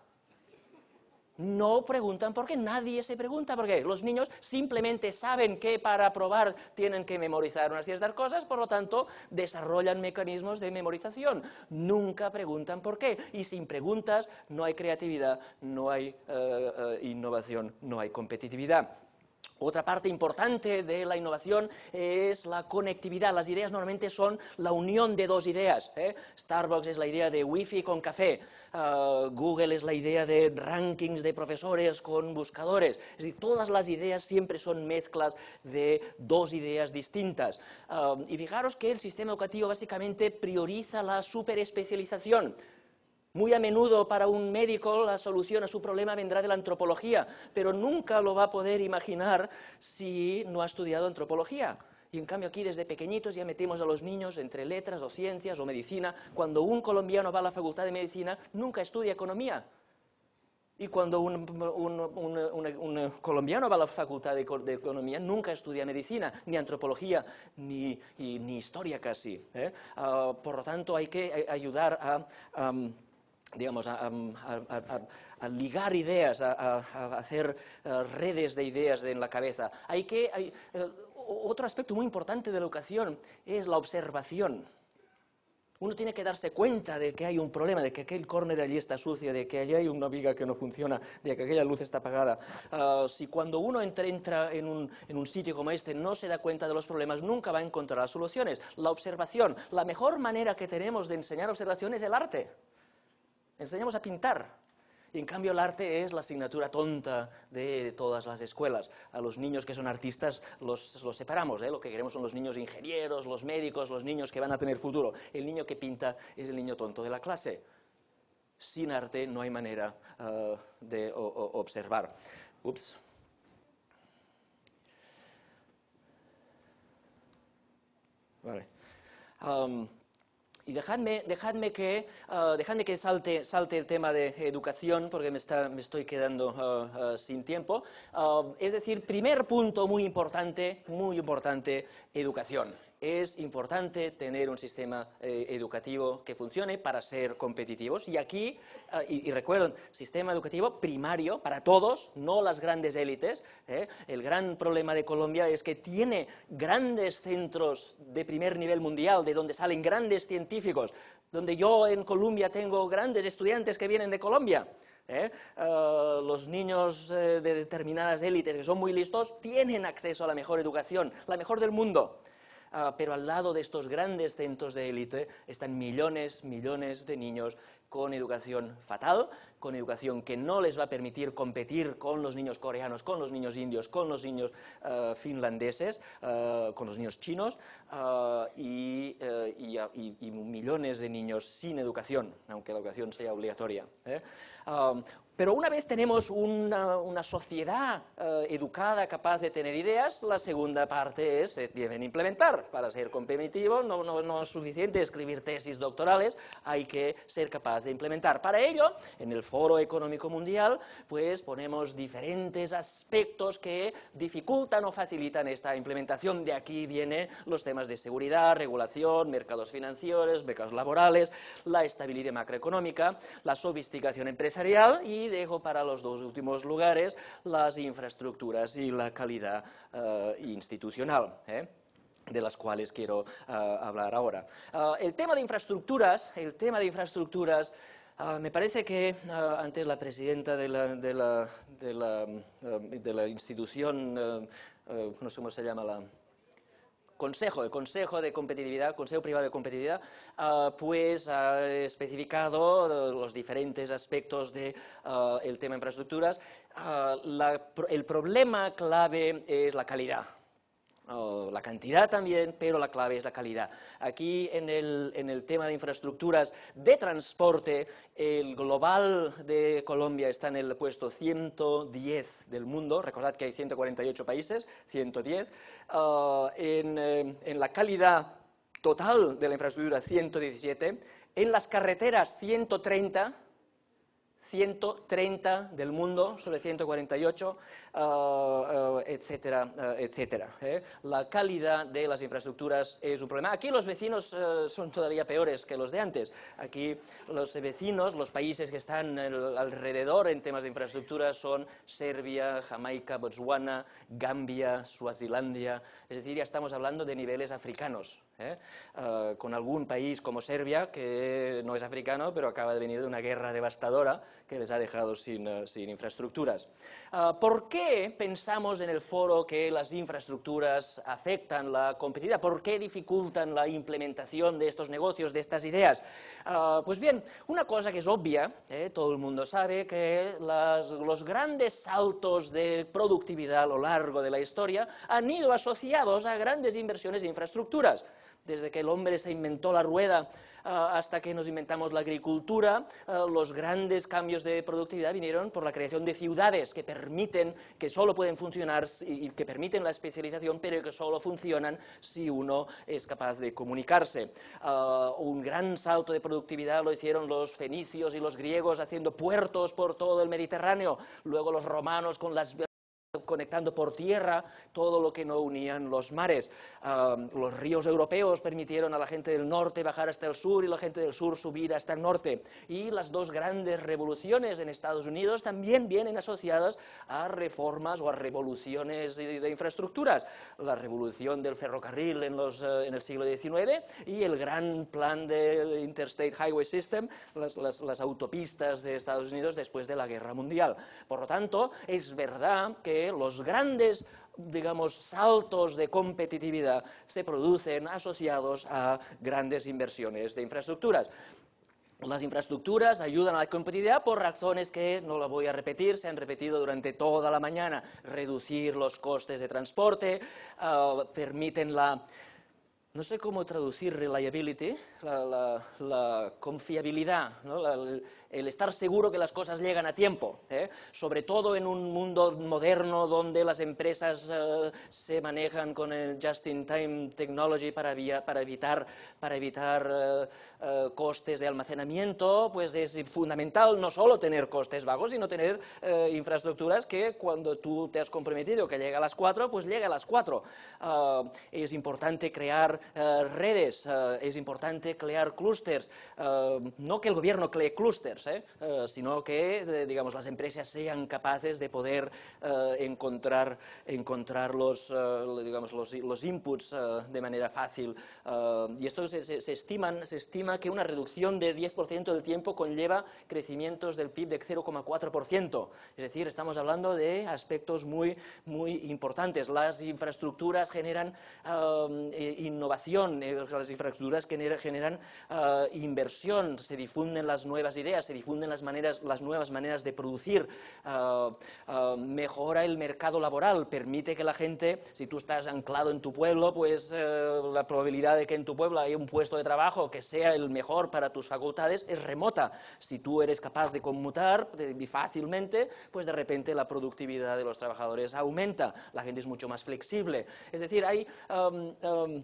no preguntan por qué, nadie se pregunta por qué. Los niños simplemente saben que para probar tienen que memorizar unas ciertas cosas, por lo tanto desarrollan mecanismos de memorización. Nunca preguntan por qué. Y sin preguntas no hay creatividad, no hay eh, eh, innovación, no hay competitividad. Otra parte importante de la innovación eh, es la conectividad. Las ideas normalmente son la unión de dos ideas. Eh. Starbucks es la idea de wifi con café, ah, Google es la idea de rankings de profesores con buscadores. Es decir, todas las ideas siempre son mezclas de dos ideas distintas. Ah, y fijaros que el sistema educativo básicamente prioriza la superespecialización muy a menudo para un médico la solución a su problema vendrá de la antropología, pero nunca lo va a poder imaginar si no ha estudiado antropología. Y en cambio aquí desde pequeñitos ya metemos a los niños entre letras o ciencias o medicina. Cuando un colombiano va a la facultad de medicina, nunca estudia economía. Y cuando un, colombiano va a la facultad de, de, economía, nunca estudia medicina, ni antropología, ni, historia casi. ¿eh? Ah, por lo tanto, hay que eh, ayudar a digamos, a, ligar ideas, a, hacer eh, redes de ideas en la cabeza. Hay que, hay, eh, otro aspecto muy importante de la educación es la observación. Uno tiene que darse cuenta de que hay un problema, de que aquel córner allí está sucio, de que allí hay una viga que no funciona, de que aquella luz está apagada. Ah, si cuando uno entra, en, un, en, un, sitio como este no se da cuenta de los problemas, nunca va a encontrar las soluciones. La observación, la mejor manera que tenemos de enseñar observación es el arte enseñamos a pintar. Y en cambio el arte es la asignatura tonta de todas las escuelas. A los niños que son artistas los, los separamos. ¿eh? Lo que queremos son los niños ingenieros, los médicos, los niños que van a tener futuro. El niño que pinta es el niño tonto de la clase. Sin arte no hay manera eh, de observar. Ups. Vale. Um, y dejadme, dejadme que, ah, dejadme que salte, salte el tema de educación porque me, está, me estoy quedando ah, ah, sin tiempo. es decir, primer punto muy importante, muy importante, educación es importante tener un sistema eh, educativo que funcione para ser competitivos. Y aquí, eh, y, recuerden, sistema educativo primario para todos, no las grandes élites. ¿eh? El gran problema de Colombia es que tiene grandes centros de primer nivel mundial, de donde salen grandes científicos, donde yo en Colombia tengo grandes estudiantes que vienen de Colombia. los niños de determinadas élites que son muy listos tienen acceso a la mejor educación, la mejor del mundo. Ah, pero al lado de estos grandes centros de élite están millones, millones de niños con educación fatal, con educación que no les va a permitir competir con los niños coreanos, con los niños indios, con los niños ah, finlandeses, ah, con los niños chinos eh, y, millones de niños sin educación, aunque la educación sea obligatoria. ¿eh? Pero una vez tenemos una, sociedad eh, educada, capaz de tener ideas, la segunda parte es deben eh, implementar. Para ser competitivo no, no, es suficiente escribir tesis doctorales, hay que ser capaz de implementar. Para ello, en el Foro Económico Mundial, pues ponemos diferentes aspectos que dificultan o facilitan esta implementación. De aquí vienen los temas de seguridad, regulación, mercados financieros, becas laborales, la estabilidad macroeconómica, la sofisticación empresarial y dejo para los dos últimos lugares las infraestructuras y la calidad eh, institucional. Eh, de las cuales quiero eh, hablar ahora. el tema de infraestructuras, el tema de infraestructuras, me parece que antes la presidenta de la, de la institución, no sé cómo se llama la, Consejo, el Consejo de Competitividad, Consejo Privado de Competitividad, ah, pues ha especificado los diferentes aspectos del ah, de, infraestructuras. Ah, el problema clave es la calidad la cantidad también, pero la clave es la calidad. Aquí en el, tema de infraestructuras de transporte, el global de Colombia está en el puesto 110 del mundo, recordad que hay 148 países, 110. Ah, en, eh, en la calidad total de la infraestructura, 117. En las carreteras, 130 130 del mundo sobre 148, eh, eh, etcétera, eh, etcétera. La calidad de las infraestructuras es un problema. Aquí los vecinos son todavía peores que los de antes. Aquí los vecinos, los países que están alrededor en temas de infraestructura son Serbia, Jamaica, Botswana, Gambia, Suazilandia. Es decir, ya estamos hablando de niveles africanos. Eh, eh, con algún país como Serbia, que no es africano, pero acaba de venir de una guerra devastadora que les ha dejado sin, eh, infraestructuras. Ah, ¿Por qué pensamos en el foro que las infraestructuras afectan la competitividad? ¿Por qué dificultan la implementación de estos negocios, de estas ideas? Ah, pues bien, una cosa que es obvia, todo el mundo sabe que los grandes saltos de productividad a lo largo de la historia han ido asociados a grandes inversiones de infraestructuras desde que el hombre se inventó la rueda ah, hasta que nos inventamos la agricultura, ah, los grandes cambios de productividad vinieron por la creación de ciudades que permiten, que solo pueden funcionar y que permiten la especialización, pero que solo funcionan si uno es capaz de comunicarse. Ah, un gran salto de productividad lo hicieron los fenicios y los griegos haciendo puertos por todo el Mediterráneo, luego los romanos con las conectando por tierra todo lo que no unían los mares. los ríos europeos permitieron a la gente del norte bajar hasta el sur y la gente del sur subir hasta el norte. Y las dos grandes revoluciones en Estados Unidos también vienen asociadas a reformas o a revoluciones de, infraestructuras. La revolución del ferrocarril en, los, eh, en el siglo XIX y el gran plan del Interstate Highway System, las, las, las autopistas de Estados Unidos después de la Guerra Mundial. Por lo tanto, es verdad que los grandes digamos, saltos de competitividad se producen asociados a grandes inversiones de infraestructuras. Las infraestructuras ayudan a la competitividad por razones que no las voy a repetir, se han repetido durante toda la mañana. Reducir los costes de transporte, ah, permiten la, no sé cómo traducir reliability, la, confiabilidad, el, estar seguro que las cosas llegan a tiempo, ¿eh? sobre todo en un mundo moderno donde las empresas eh, se manejan con el just-in-time technology para, evitar, para evitar eh, costes de almacenamiento, pues es fundamental no solo tener costes vagos, sino tener infraestructuras que cuando tú te has comprometido que llega a las cuatro, pues llega a las cuatro. Ah, es importante crear eh, redes, eh, es importante crear clústeres. Eh, no que el gobierno cree clústeres, sino que digamos, las empresas sean capaces de poder encontrar, encontrar los, digamos, los, inputs de manera fácil. y esto se, se, se estima que una reducción de 10% del tiempo conlleva crecimientos del PIB de 0,4%. Es decir, estamos hablando de aspectos muy, muy importantes. Las infraestructuras generan innovación innovación, eh, las infraestructuras que generan eh, inversión, se difunden las nuevas ideas, se difunden las, maneras, las nuevas maneras de producir, eh, mejora el mercado laboral, permite que la gente, si tú estás anclado en tu pueblo, pues la probabilidad de que en tu pueblo haya un puesto de trabajo que sea el mejor para tus facultades es remota. Si tú eres capaz de conmutar fácilmente, pues de repente la productividad de los trabajadores aumenta, la gente es mucho más flexible. Es decir, hay... Em, em,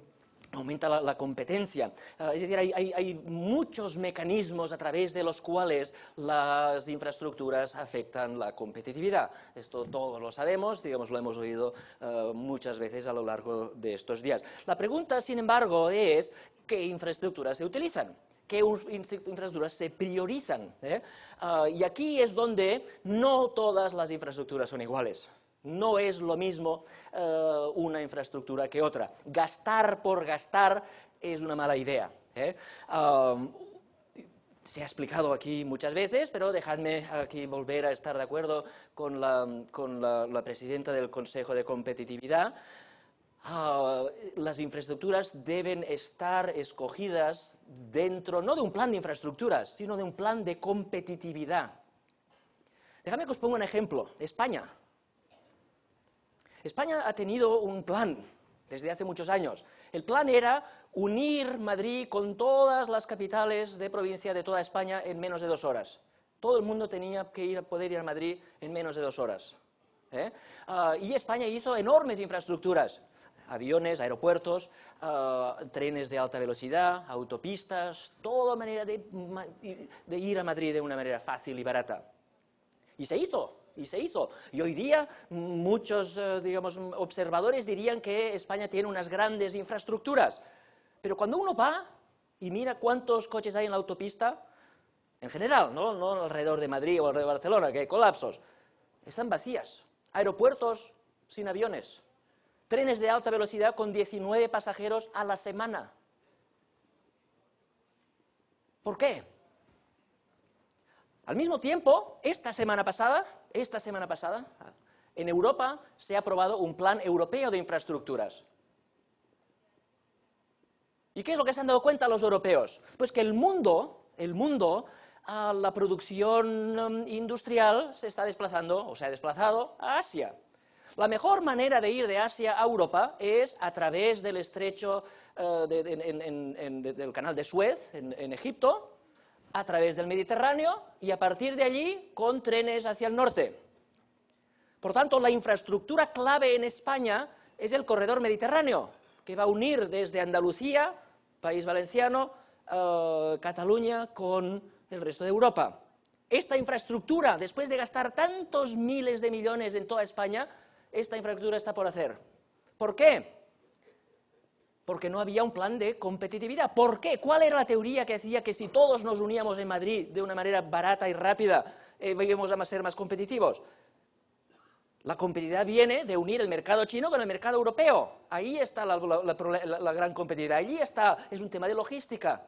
aumenta la, competencia. Ah, es decir, hay, muchos mecanismos a través de los cuales las infraestructuras afectan la competitividad. Esto todos lo sabemos, digamos, lo hemos oído ah, muchas veces a lo largo de estos días. La pregunta, sin embargo, es qué infraestructuras se utilizan qué infraestructuras se priorizan. ¿Eh? Ah, y aquí es donde no todas las infraestructuras son iguales. No es lo mismo eh, una infraestructura que otra. Gastar por gastar es una mala idea. ¿eh? se ha explicado aquí muchas veces, pero dejadme aquí volver a estar de acuerdo con la, presidenta del Consejo de Competitividad. Ah, las infraestructuras deben estar escogidas dentro, no de un plan de infraestructuras, sino de un plan de competitividad. Déjame que os ponga un ejemplo. España. España ha tenido un plan desde hace muchos años. El plan era unir Madrid con todas las capitales de provincia de toda España en menos de dos horas. Todo el mundo tenía que ir, poder ir a Madrid en menos de dos horas. ¿eh? Ah, y España hizo enormes infraestructuras aviones, aeropuertos, ah, trenes de alta velocidad, autopistas, toda manera de, de ir a Madrid de una manera fácil y barata. Y se hizo, y se hizo. Y hoy día muchos, eh, digamos, observadores dirían que España tiene unas grandes infraestructuras. Pero cuando uno va y mira cuántos coches hay en la autopista, en general, no, no alrededor de Madrid o alrededor de Barcelona, que hay colapsos, están vacías. Aeropuertos sin aviones. Trenes de alta velocidad con 19 pasajeros a la semana. ¿Por qué? Al mismo tiempo, esta semana pasada, esta semana pasada, en Europa se ha aprobado un plan europeo de infraestructuras. ¿Y qué es lo que se han dado cuenta los europeos? Pues que el mundo, el mundo, la producción um, industrial se está desplazando o se ha desplazado a Asia. La mejor manera de ir de Asia a Europa es a través del estrecho eh, del canal de Suez, en Egipto, a través del Mediterráneo y a partir de allí con trenes hacia el norte. Por tanto, la infraestructura clave en España es el corredor mediterráneo, que va a unir desde Andalucía, país valenciano, eh, Cataluña con el resto de Europa. Esta infraestructura, después de gastar tantos miles de millones en toda España, esta infraestructura está por hacer. ¿Por qué? porque no había un plan de competitividad. ¿Por qué? ¿Cuál era la teoría que decía que si todos nos uníamos en Madrid de una manera barata y rápida, eh, íbamos a ser más competitivos? La competitividad viene de unir el mercado chino con el mercado europeo. Ahí está la, la gran competitividad. Allí está, es un tema de logística.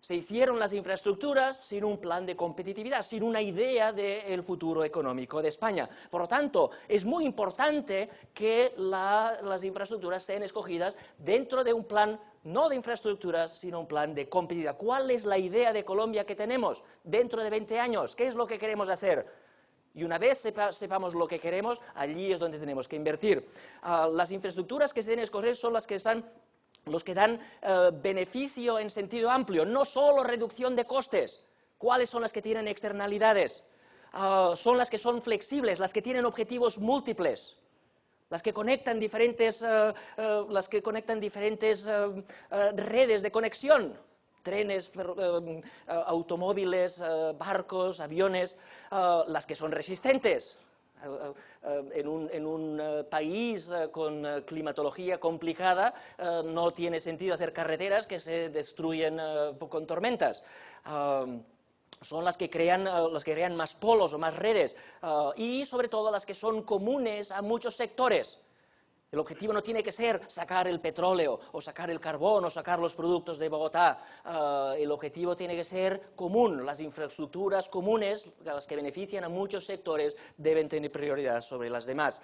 Se hicieron las infraestructuras sin un plan de competitividad, sin una idea del futuro económico de España. Por lo tanto, es muy importante que las infraestructuras sean escogidas dentro de un plan no de infraestructuras, sino un plan de competitividad. ¿Cuál es la idea de Colombia que tenemos dentro de 20 años? ¿Qué es lo que queremos hacer? Y una vez sepamos lo que queremos, allí es donde tenemos que invertir. Ah, las infraestructuras que se deben escoger son las que están los que dan eh, beneficio en sentido amplio, no solo reducción de costes. ¿Cuáles son las que tienen externalidades? Ah, son las que son flexibles, las que tienen objetivos múltiples, las que conectan diferentes, eh, eh, las que conectan diferentes redes de conexión, trenes, automóviles, barcos, aviones, las que son resistentes, eh, eh, eh, en un, país con climatología complicada no tiene sentido hacer carreteras que se destruyen con tormentas son las que, crean, las que crean más polos o más redes y sobre todo las que son comunes a muchos sectores. El objetivo no tiene que ser sacar el petróleo o sacar el carbón o sacar los productos de Bogotá. Ah, el objetivo tiene que ser común. Las infraestructuras comunes, las que benefician a muchos sectores, deben tener prioridad sobre las demás.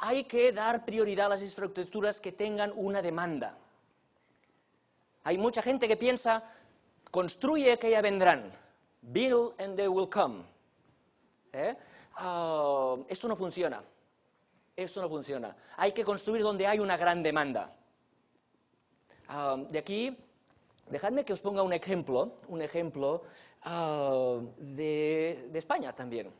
hay que dar prioridad a las infraestructuras que tengan una demanda. Hay mucha gente que piensa, construye que ya vendrán. Build and they will come. ¿Eh? Ah, esto no funciona. Esto no funciona. Hay que construir donde hay una gran demanda. Ah, de aquí, dejadme que os ponga un ejemplo, un ejemplo ah, de, España también.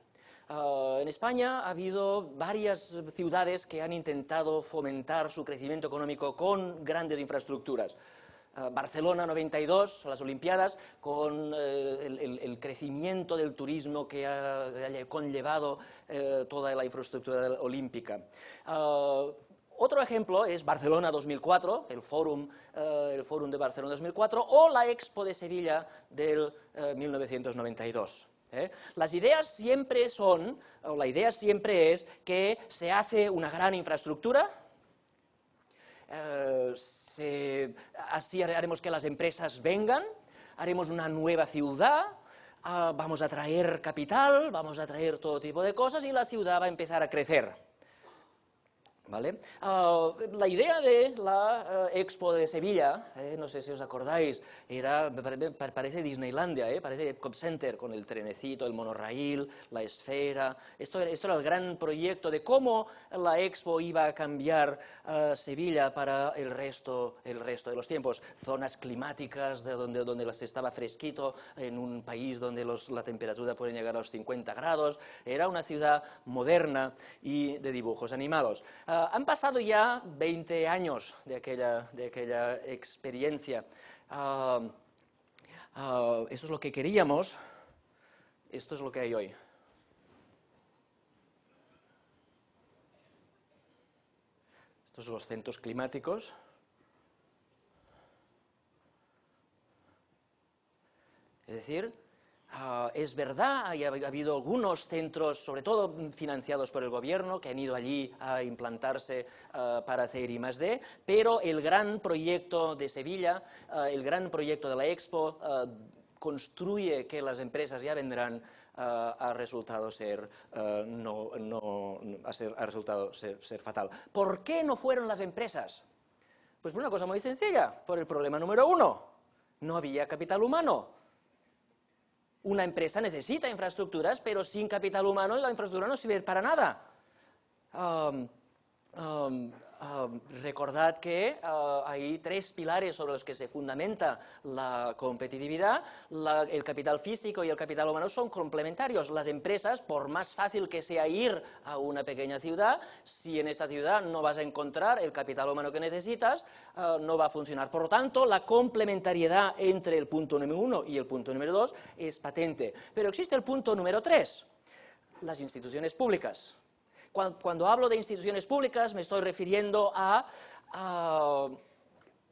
Ah, en España ha habido varias ciudades que han intentado fomentar su crecimiento económico con grandes infraestructuras. Eh, Barcelona 92, las Olimpiadas, con eh, el, crecimiento del turismo que ha, conllevado eh, toda la infraestructura olímpica. otro ejemplo es Barcelona 2004, el Fórum, de Barcelona 2004, o la Expo de Sevilla del 1992. Las ideas siempre son, o la idea siempre es que se hace una gran infraestructura, eh, así haremos que las empresas vengan, haremos una nueva ciudad, ah, vamos a traer capital, vamos a traer todo tipo de cosas y la ciudad va a empezar a crecer. ¿vale? Ah, la idea de la eh, Expo de Sevilla, eh, no sé si os acordáis, era, parece Disneylandia, eh, parece Epcot Center, con el trenecito, el monorraíl, la esfera. Esto era, esto era el gran proyecto de cómo la Expo iba a cambiar ah, Sevilla para el resto, el resto de los tiempos. Zonas climáticas de donde, donde se estaba fresquito, en un país donde la temperatura puede llegar a los 50 grados. Era una ciudad moderna y de dibujos animados. Ah, Ah, han pasado ya 20 años de aquella, de aquella experiencia. Ah, ah, esto es lo que queríamos, esto es lo que hay hoy. Estos son los centros climáticos. Es decir, Ah, es verdad, ha, habido algunos centros, sobre todo financiados por el gobierno, que han ido allí a implantarse ah, para hacer I pero el gran proyecto de Sevilla, ah, el gran proyecto de la Expo, construye que las empresas ya vendrán ha resultado ser a resultado ser, ser, fatal. ¿Por qué no fueron las empresas? Pues por una cosa muy sencilla, por el problema número uno, no había capital humano una empresa necesita infraestructuras, pero sin capital humano la infraestructura no sirve para nada. Um, um, recordad que ah, hay tres pilares sobre los que se fundamenta la competitividad. el capital físico y el capital humano son complementarios. Las empresas, por más fácil que sea ir a una pequeña ciudad, si en esta ciudad no vas a encontrar el capital humano que necesitas, ah, no va a funcionar. Por lo tanto, la complementariedad entre el punto número uno y el punto número dos es patente. Pero existe el punto número tres, las instituciones públicas. Cuando, hablo de instituciones públicas me estoy refiriendo a,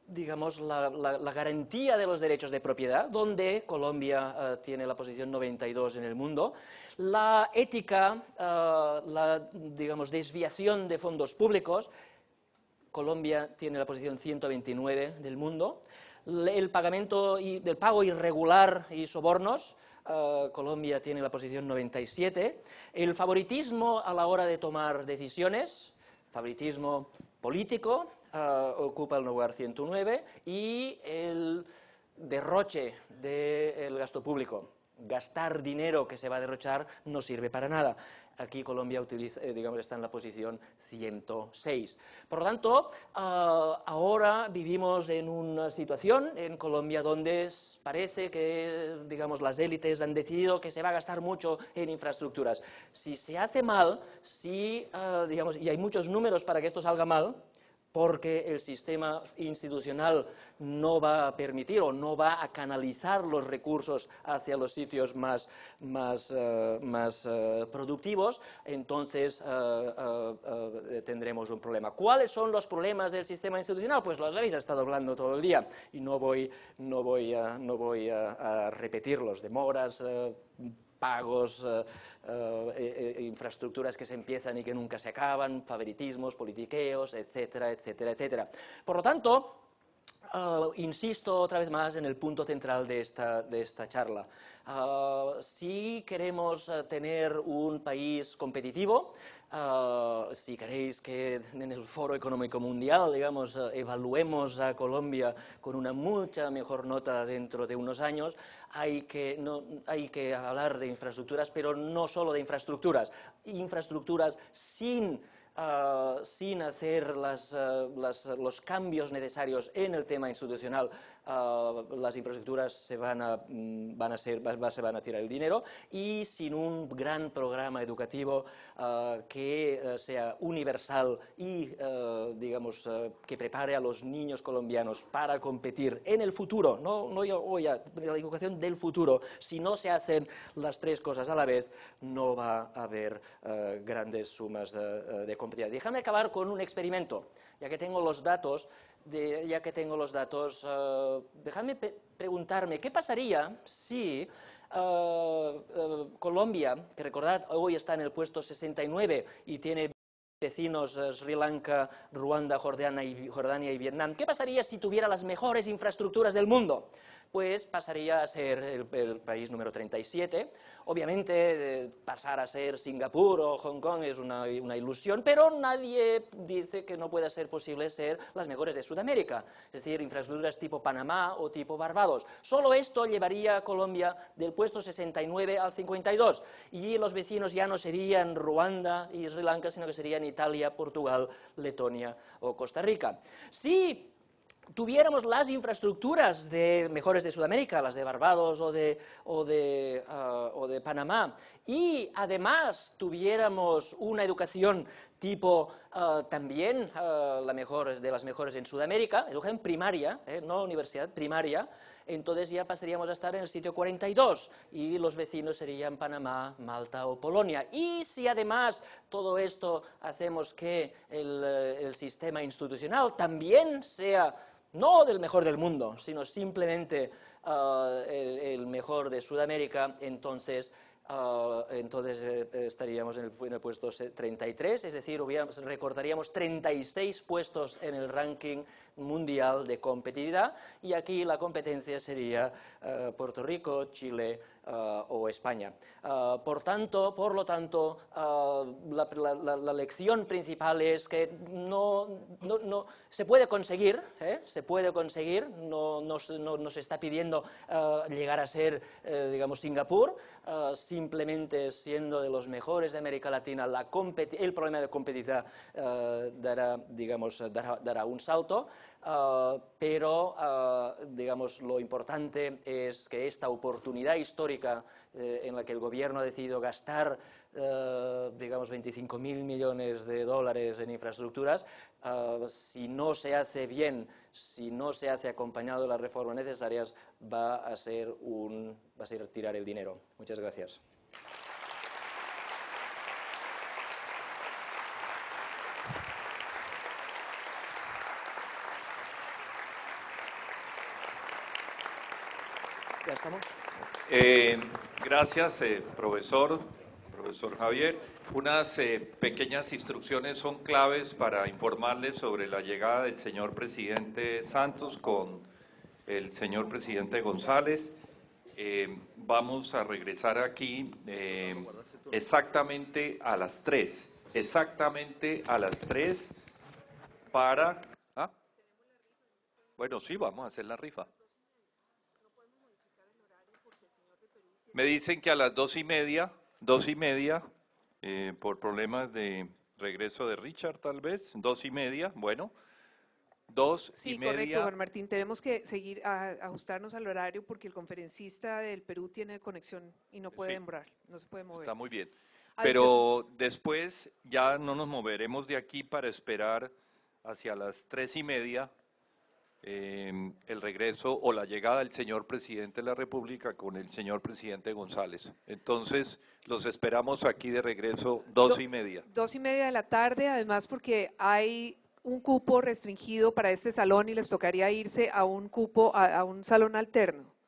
digamos, la, garantía de los derechos de propiedad, donde Colombia eh, tiene la posición 92 en el mundo, la ética, eh, la, desviación de fondos públicos, Colombia tiene la posición 129 del mundo, el pagamento del pago irregular y sobornos, Ah, Colombia tiene la posición 97. El favoritismo a la hora de tomar decisiones, favoritismo político, ah, ocupa el lugar 109 y el derroche del gasto público gastar dinero que se va a derrochar no sirve para nada. Aquí Colombia eh, está en la posición 106. Por lo tanto, ah, ahora vivimos en una situación en Colombia donde parece que las élites han decidido que se va a gastar mucho en infraestructuras. Si se hace mal, si, ah, y hay muchos números para que esto salga mal, porque el sistema institucional no va a permitir o no va a canalizar los recursos hacia los sitios más, más, eh, más eh, productivos, entonces eh, tendremos un problema. ¿Cuáles son los problemas del sistema institucional? Pues los habéis estado hablando todo el día y no voy, no voy, a, no voy a repetirlos. Demoras pagos, eh, eh, eh, infraestructuras que se empiezan y que nunca se acaban, favoritismos, politiqueos, etcétera, etcétera, etcétera. Por lo tanto, insisto otra vez más en el punto central de esta, charla. si queremos tener un país competitivo, Ah, si queréis que en el Foro Económico Mundial, eh, evaluemos a Colombia con una mucha mejor nota dentro de unos años, hay que, hablar de infraestructuras, pero no solo de infraestructuras, infraestructuras sin... Ah, sin hacer ah, los cambios necesarios en el tema institucional eh, las infraestructuras se van a, mm, van a ser, se van a tirar el dinero y sin un gran programa educativo eh, que eh, sea universal y, digamos, que prepare a los niños colombianos para competir en el futuro, no, no oh, la educación del futuro, si no se hacen las tres cosas a la vez, no va a haber grandes sumas de, de competitividad. Déjame acabar con un experimento, ya que tengo los datos ya que tengo los datos, eh, déjame preguntarme, ¿qué pasaría si eh, eh, Colombia, que recordad, hoy está en el puesto 69 y tiene vecinos Sri Lanka, Ruanda, y, Jordania y Vietnam, ¿qué pasaría si tuviera las mejores infraestructuras del mundo? pues pasaría a ser el, país número 37. Obviamente, eh, pasar a ser Singapur o Hong Kong es una, ilusión, pero nadie dice que no pueda ser posible ser las mejores de Sudamérica, es decir, infraestructuras tipo Panamá o tipo Barbados. Solo esto llevaría a Colombia del puesto 69 al 52 y los vecinos ya no serían Ruanda y Sri Lanka, sino que serían Italia, Portugal, Letonia o Costa Rica. Sí tuviéramos las infraestructuras de mejores de Sudamérica, las de Barbados o de, ah, Panamá, y además tuviéramos una educación tipo ah, también ah, de las mejores en Sudamérica, educación primaria, eh, no universidad, primaria, entonces ya pasaríamos a estar en el sitio 42 y los vecinos serían Panamá, Malta o Polonia. Y si además todo esto hacemos que el eh, sistema institucional también sea no del mejor del mundo, sino simplemente eh, el, mejor de Sudamérica, entonces, eh, entonces eh, estaríamos en el, en el, puesto 33, es decir, recortaríamos 36 puestos en el ranking mundial de competitividad y aquí la competencia sería eh, Puerto Rico, Chile eh, o España. Eh, por tanto, por lo tanto, la, lección principal es que no, se puede conseguir, se puede conseguir, no, no, está pidiendo llegar a ser, digamos, Singapur, simplemente siendo de los mejores de América Latina, el problema de competitividad dará un salto. Ah, pero, ah, digamos, lo importante es que esta oportunidad histórica eh, en la que el gobierno ha decidido gastar, ah, digamos, 25.000 millones de dólares en infraestructuras, si no se hace bien, si no se hace acompañado de las reformas necesarias, va a ser, un, va a ser tirar el dinero. Muchas gracias. Eh, gracias, eh, profesor, profesor Javier. Unas eh, pequeñas instrucciones son claves para informarles sobre la llegada del señor presidente Santos con el señor presidente González. vamos a regresar aquí exactamente a las tres, Exactamente a las tres para... ¿ah? Bueno, sí, vamos a hacer la rifa. Me dicen que a las dos y media, dos y media, eh, por problemas de regreso de Richard tal vez, dos y media, bueno, dos y media. Sí, correcto, Juan Martín, tenemos que seguir ajustarnos al horario porque el conferencista del Perú tiene conexión y no eh, puede demorar, no se puede mover. Está muy bien. Pero después ya no nos moveremos de aquí para esperar hacia las tres y media Em, el regreso o la llegada del señor presidente de la República con el señor presidente González. Entonces, los esperamos aquí de regreso dos y media. Dos y media de la tarde, además porque hay un cupo restringido para este salón y les tocaría irse a un cupo, a un salón alterno.